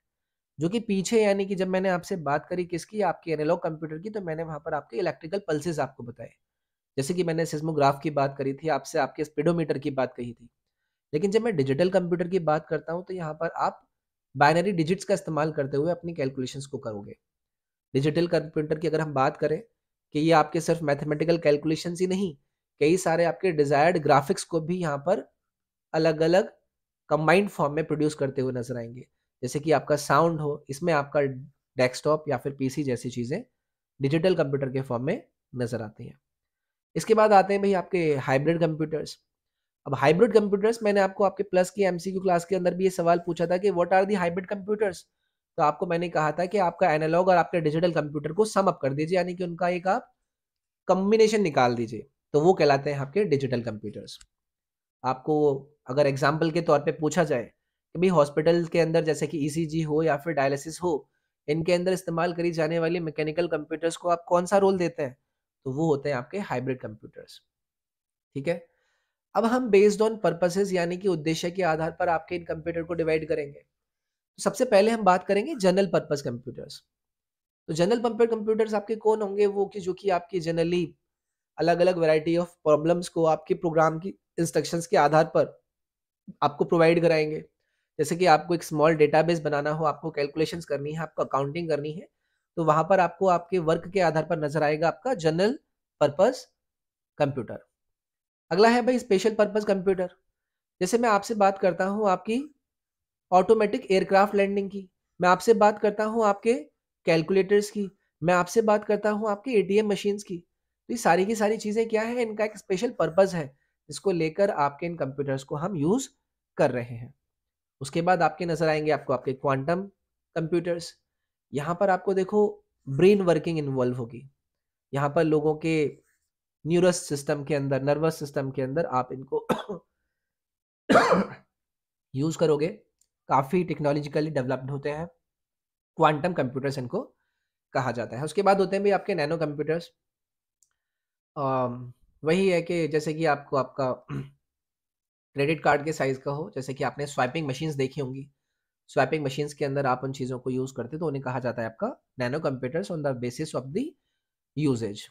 जो कि पीछे यानी कि जब मैंने आपसे बात करी किसकी आपकी एनालॉग कंप्यूटर की तो मैंने वहां पर आपके इलेक्ट्रिकल पल्सेस आपको बताए जैसे कि मैंने सिस्मोग्राफ की बात करी थी आपसे आपके स्पीडोमीटर की बात कही थी लेकिन जब मैं डिजिटल कंप्यूटर की बात करता हूँ तो यहाँ पर आप बाइनरी डिजिट्स का इस्तेमाल करते हुए अपनी कैलकुलेशन को करोगे डिजिटल कंप्यूटर की अगर हम बात करें कि ये आपके सिर्फ मैथमेटिकल कैलकुलेशन ही नहीं कई सारे आपके डिजायर्ड ग्राफिक्स को भी यहाँ पर अलग अलग कंबाइंड फॉर्म में प्रोड्यूस करते हुए नजर आएंगे जैसे कि आपका साउंड हो इसमें आपका डेस्कटॉप या फिर पीसी जैसी चीज़ें डिजिटल कंप्यूटर के फॉर्म में नज़र आती हैं इसके बाद आते हैं भाई आपके हाइब्रिड कंप्यूटर्स अब हाइब्रिड कंप्यूटर्स मैंने आपको आपके प्लस की एम क्लास के अंदर भी ये सवाल पूछा था कि what are the hybrid computers तो आपको मैंने कहा था कि आपका एनालॉग और आपके डिजिटल कंप्यूटर को सम अप कर दीजिए यानी कि उनका एक आप कम्बिनेशन निकाल दीजिए तो वो कहलाते हैं आपके डिजिटल कंप्यूटर्स आपको अगर एग्जाम्पल के तौर पर पूछा जाए भी हॉस्पिटल के अंदर जैसे कि ईसीजी e हो या फिर डायलिसिस हो इनके अंदर इस्तेमाल करी जाने वाली मैकेनिकल कंप्यूटर्स को आप कौन सा रोल देते हैं तो वो होते हैं आपके हाइब्रिड कंप्यूटर्स ठीक है अब हम बेस्ड ऑन पर्पसेस यानी कि उद्देश्य के आधार पर आपके इन कंप्यूटर को डिवाइड करेंगे तो सबसे पहले हम बात करेंगे जनरल पर्पस कंप्यूटर्स तो जनरल पर्पज कंप्यूटर्स आपके कौन होंगे वो कि जो कि आपके जनरली अलग अलग वैरायटी ऑफ प्रॉब्लम्स को आपके प्रोग्राम की इंस्ट्रक्शंस के आधार पर आपको प्रोवाइड कराएंगे जैसे कि आपको एक स्मॉल डेटाबेस बनाना हो आपको कैलकुलेशन करनी है आपको अकाउंटिंग करनी है तो वहां पर आपको आपके वर्क के आधार पर नजर आएगा आपका जनरल पर्पज कंप्यूटर अगला है भाई स्पेशल पर्पज कंप्यूटर जैसे मैं आपसे बात करता हूँ आपकी ऑटोमेटिक एयरक्राफ्ट लैंडिंग की मैं आपसे बात करता हूँ आपके कैलकुलेटर्स की मैं आपसे बात करता हूँ आपके एटीएम मशीन्स की तो ये सारी की सारी चीज़ें क्या है इनका एक स्पेशल पर्पज़ है जिसको लेकर आपके इन कंप्यूटर्स को हम यूज़ कर रहे हैं उसके बाद आपके नजर आएंगे आपको आपके क्वांटम कंप्यूटर्स यहाँ पर आपको देखो ब्रेन वर्किंग इन्वॉल्व होगी यहाँ पर लोगों के न्यूरस सिस्टम के अंदर नर्वस सिस्टम के अंदर आप इनको यूज करोगे काफ़ी टेक्नोलॉजिकली डेवलप्ड होते हैं क्वांटम कंप्यूटर्स इनको कहा जाता है उसके बाद होते हैं भाई आपके नैनो कंप्यूटर्स वही है कि जैसे कि आपको आपका क्रेडिट कार्ड के साइज़ का हो जैसे कि आपने स्वाइपिंग मशीन्स देखी होंगी स्वाइपिंग मशीन्स के अंदर आप उन चीज़ों को यूज़ करते तो उन्हें कहा जाता है आपका nano computers on the basis of the usages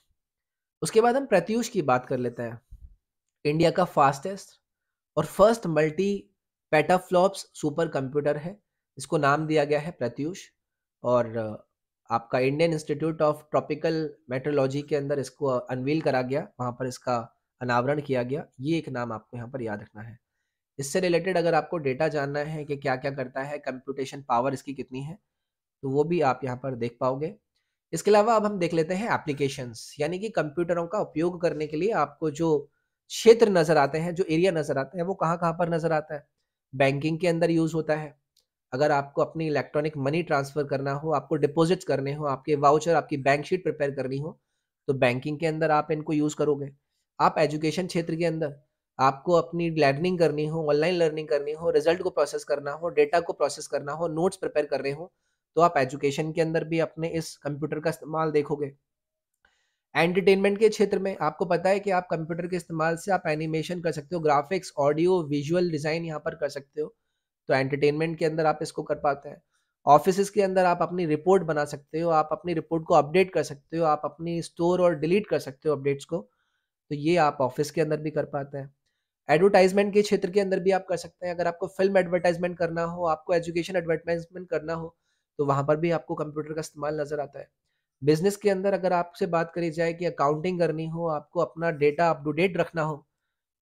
उसके बाद हम प्रत्यूष की बात कर लेते हैं इंडिया का फास्टेस्ट और first multi petaflops super computer है इसको नाम दिया गया है प्रत्यूष और आपका Indian Institute of Tropical Meteorology के अंदर इसको अनवील करा गया वहाँ पर इसका अनावरण किया गया ये एक नाम आपको यहाँ पर याद रखना है इससे रिलेटेड अगर आपको डेटा जानना है कि क्या क्या करता है कंप्यूटेशन पावर इसकी कितनी है तो वो भी आप यहाँ पर देख पाओगे इसके अलावा अब हम देख लेते हैं एप्लीकेशंस यानी कि कंप्यूटरों का उपयोग करने के लिए आपको जो क्षेत्र नजर आते हैं जो एरिया नजर आते हैं वो कहाँ कहाँ पर नजर आता है बैंकिंग के अंदर यूज होता है अगर आपको अपनी इलेक्ट्रॉनिक मनी ट्रांसफर करना हो आपको डिपॉजिट्स करने हो आपके वाउचर आपकी बैंक शीट प्रिपेयर करनी हो तो बैंकिंग के अंदर आप इनको यूज करोगे आप एजुकेशन क्षेत्र के अंदर आपको अपनी लर्निंग करनी हो ऑनलाइन लर्निंग करनी हो रिजल्ट को प्रोसेस करना हो डेटा को प्रोसेस करना हो नोट्स प्रिपेयर कर रहे हो तो आप एजुकेशन के अंदर भी अपने इस कंप्यूटर का इस्तेमाल देखोगे एंटरटेनमेंट के क्षेत्र में आपको पता है कि आप कंप्यूटर के इस्तेमाल से आप एनिमेशन कर सकते हो ग्राफिक्स ऑडियो विजुअल डिज़ाइन यहाँ पर कर सकते हो तो एंटरटेनमेंट के अंदर आप इसको कर पाते हैं ऑफिस के अंदर आप अपनी रिपोर्ट बना सकते हो आप अपनी रिपोर्ट को अपडेट कर सकते हो आप अपनी स्टोर और डिलीट कर सकते हो अपडेट्स को तो ये आप ऑफिस के अंदर भी कर पाते हैं एडवर्टाइजमेंट के क्षेत्र के अंदर भी आप कर सकते हैं अगर आपको फिल्म एडवर्टाइजमेंट करना हो आपको एजुकेशन एडवर्टाइजमेंट करना हो तो वहाँ पर भी आपको कंप्यूटर का इस्तेमाल नज़र आता है बिजनेस के अंदर अगर आपसे बात करी जाए कि अकाउंटिंग करनी हो आपको अपना डेटा अप टू डेट रखना हो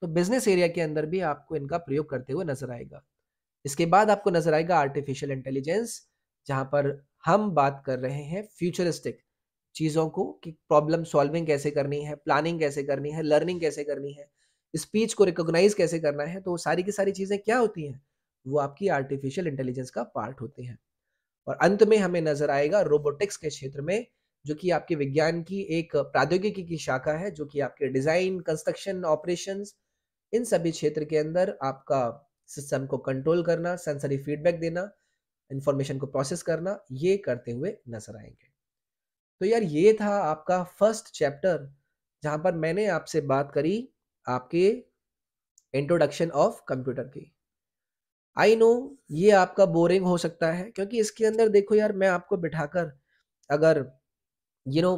तो बिजनेस एरिया के अंदर भी आपको इनका प्रयोग करते हुए नजर आएगा इसके बाद आपको नजर आएगा आर्टिफिशियल इंटेलिजेंस जहां पर हम बात कर रहे हैं फ्यूचरिस्टिक चीज़ों को कि प्रॉब्लम सॉल्विंग कैसे करनी है प्लानिंग कैसे करनी है लर्निंग कैसे करनी है स्पीच को रिकोगनाइज कैसे करना है तो सारी की सारी चीज़ें क्या होती हैं वो आपकी आर्टिफिशियल इंटेलिजेंस का पार्ट होते हैं और अंत में हमें नजर आएगा रोबोटिक्स के क्षेत्र में जो कि आपके विज्ञान की एक प्रौद्योगिकी की शाखा है जो कि आपके डिजाइन कंस्ट्रक्शन ऑपरेशन इन सभी क्षेत्र के अंदर आपका सिस्टम को कंट्रोल करना सेंसरी फीडबैक देना इंफॉर्मेशन को प्रोसेस करना ये करते हुए नजर आएंगे तो यार ये था आपका फर्स्ट चैप्टर जहां पर मैंने आपसे बात करी आपके इंट्रोडक्शन ऑफ कंप्यूटर की आई नो ये आपका बोरिंग हो सकता है क्योंकि इसके अंदर देखो यार मैं आपको बिठाकर अगर यू नो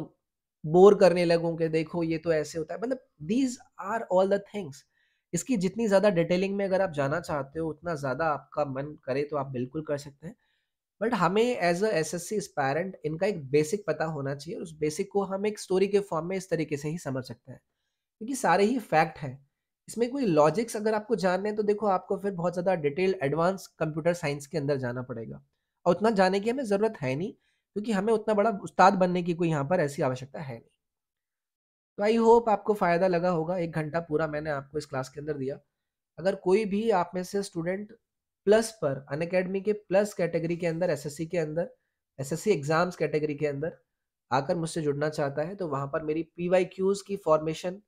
बोर करने लगूं कि देखो ये तो ऐसे होता है मतलब these are all the things इसकी जितनी ज़्यादा डिटेलिंग में अगर आप जाना चाहते हो उतना ज़्यादा आपका मन करे तो आप बिल्कुल कर सकते हैं बट हमें एज अ एसएससी एस्पायरेंट इनका एक बेसिक पता होना चाहिए उस बेसिक को हम एक स्टोरी के फॉर्म में इस तरीके से ही समझ सकते हैं क्योंकि सारे ही फैक्ट हैं इसमें कोई लॉजिक्स अगर आपको जानने हैं तो देखो आपको फिर बहुत ज़्यादा डिटेल एडवांस कंप्यूटर साइंस के अंदर जाना पड़ेगा और उतना जाने की हमें ज़रूरत है नहीं क्योंकि हमें उतना बड़ा उस्ताद बनने की कोई यहाँ पर ऐसी आवश्यकता है नहीं तो आई होप आपको फ़ायदा लगा होगा एक घंटा पूरा मैंने आपको इस क्लास के अंदर दिया अगर कोई भी आप में से स्टूडेंट प्लस पर अन के प्लस कैटेगरी के अंदर एसएससी के अंदर एसएससी एग्जाम्स कैटेगरी के अंदर आकर मुझसे जुड़ना चाहता है तो वहाँ पर मेरी पी वाई क्यूज की फॉर्मेशन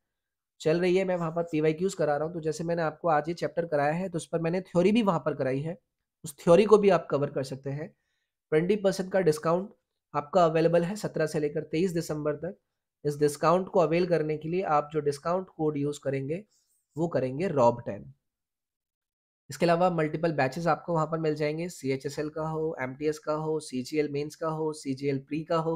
चल रही है मैं वहाँ पर पी वाई क्यूज करा रहा हूँ तो जैसे मैंने आपको आज ये चैप्टर कराया है तो उस पर मैंने थ्योरी भी वहाँ पर कराई है उस थ्योरी को भी आप कवर कर सकते हैं ट्वेंटी परसेंट का डिस्काउंट आपका अवेलेबल है सत्रह से लेकर तेईस दिसंबर तक इस डिस्काउंट को अवेल करने के लिए आप जो डिस्काउंट कोड यूज़ करेंगे वो करेंगे रॉब टेन इसके अलावा मल्टीपल बैचेस आपको वहाँ पर मिल जाएंगे सी एच एस एल का हो एम टी एस का हो सी जी एल मेन्स का हो सी जी एल प्री का हो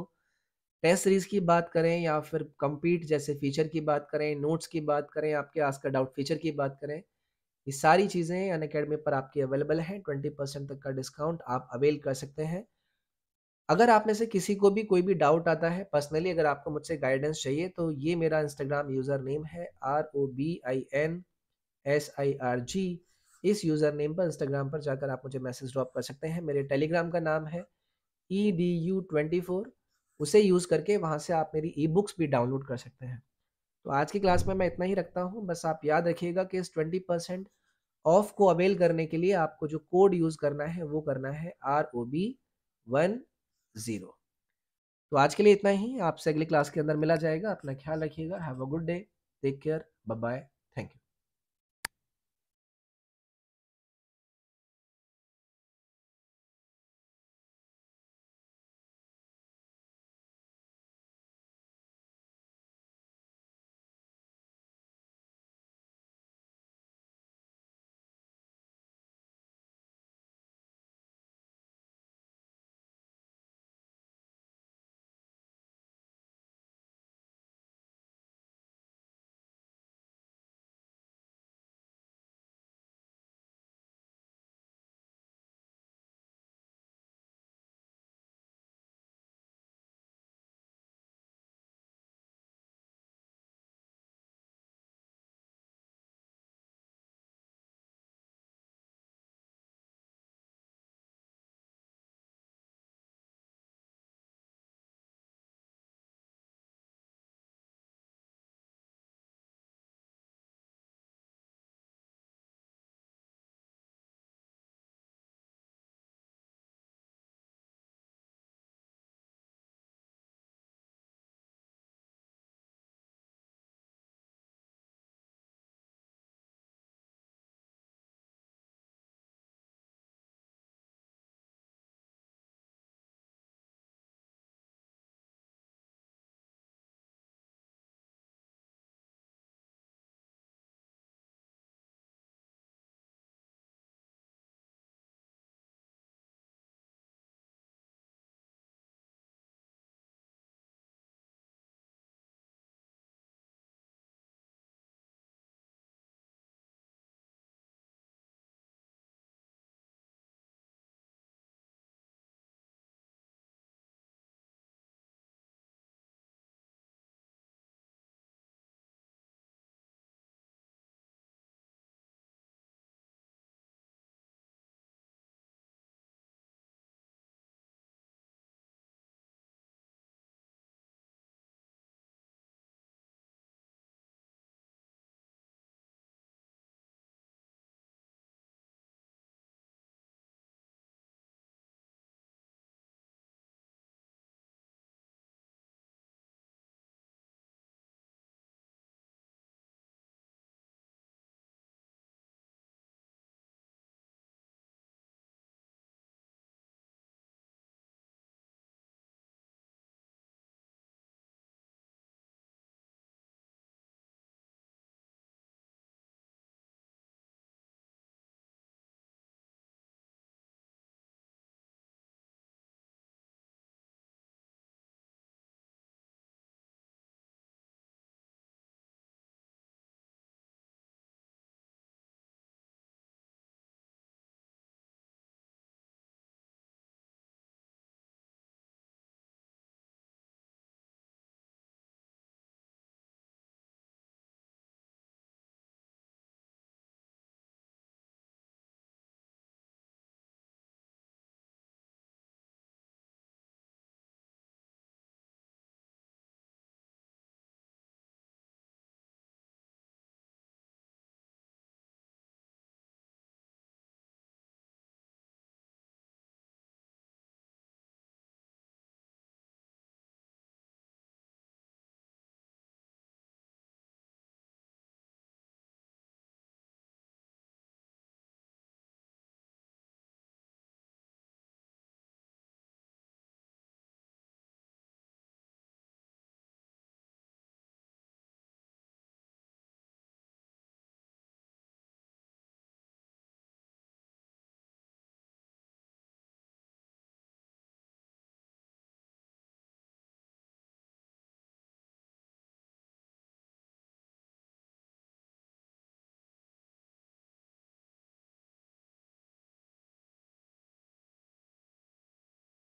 टेस्ट सीरीज की बात करें या फिर कम्पीट जैसे फीचर की बात करें नोट्स की बात करें आपके आज का डाउट फीचर की बात करें ये सारी चीज़ें अन अकेडमी पर आपकी अवेलेबल हैं ट्वेंटी परसेंट तक का डिस्काउंट आप अवेल कर सकते हैं अगर आप में से किसी को भी कोई भी डाउट आता है पर्सनली अगर आपको मुझसे गाइडेंस चाहिए तो ये मेरा इंस्टाग्राम यूज़र नेम है R O B I N S I R G इस यूज़र नेम पर इंस्टाग्राम पर जाकर आप मुझे मैसेज ड्रॉप कर सकते हैं मेरे टेलीग्राम का नाम है E D U twenty four उसे यूज़ करके वहाँ से आप मेरी ई बुक्स भी डाउनलोड कर सकते हैं तो आज की क्लास में मैं इतना ही रखता हूँ बस आप याद रखिएगा कि इस ट्वेंटी परसेंट ऑफ को अवेल करने के लिए आपको जो कोड यूज़ करना है वो करना है R O B one zero तो आज के लिए इतना ही आपसे अगली क्लास के अंदर मिला जाएगा अपना ख्याल रखिएगा have a good day take care bye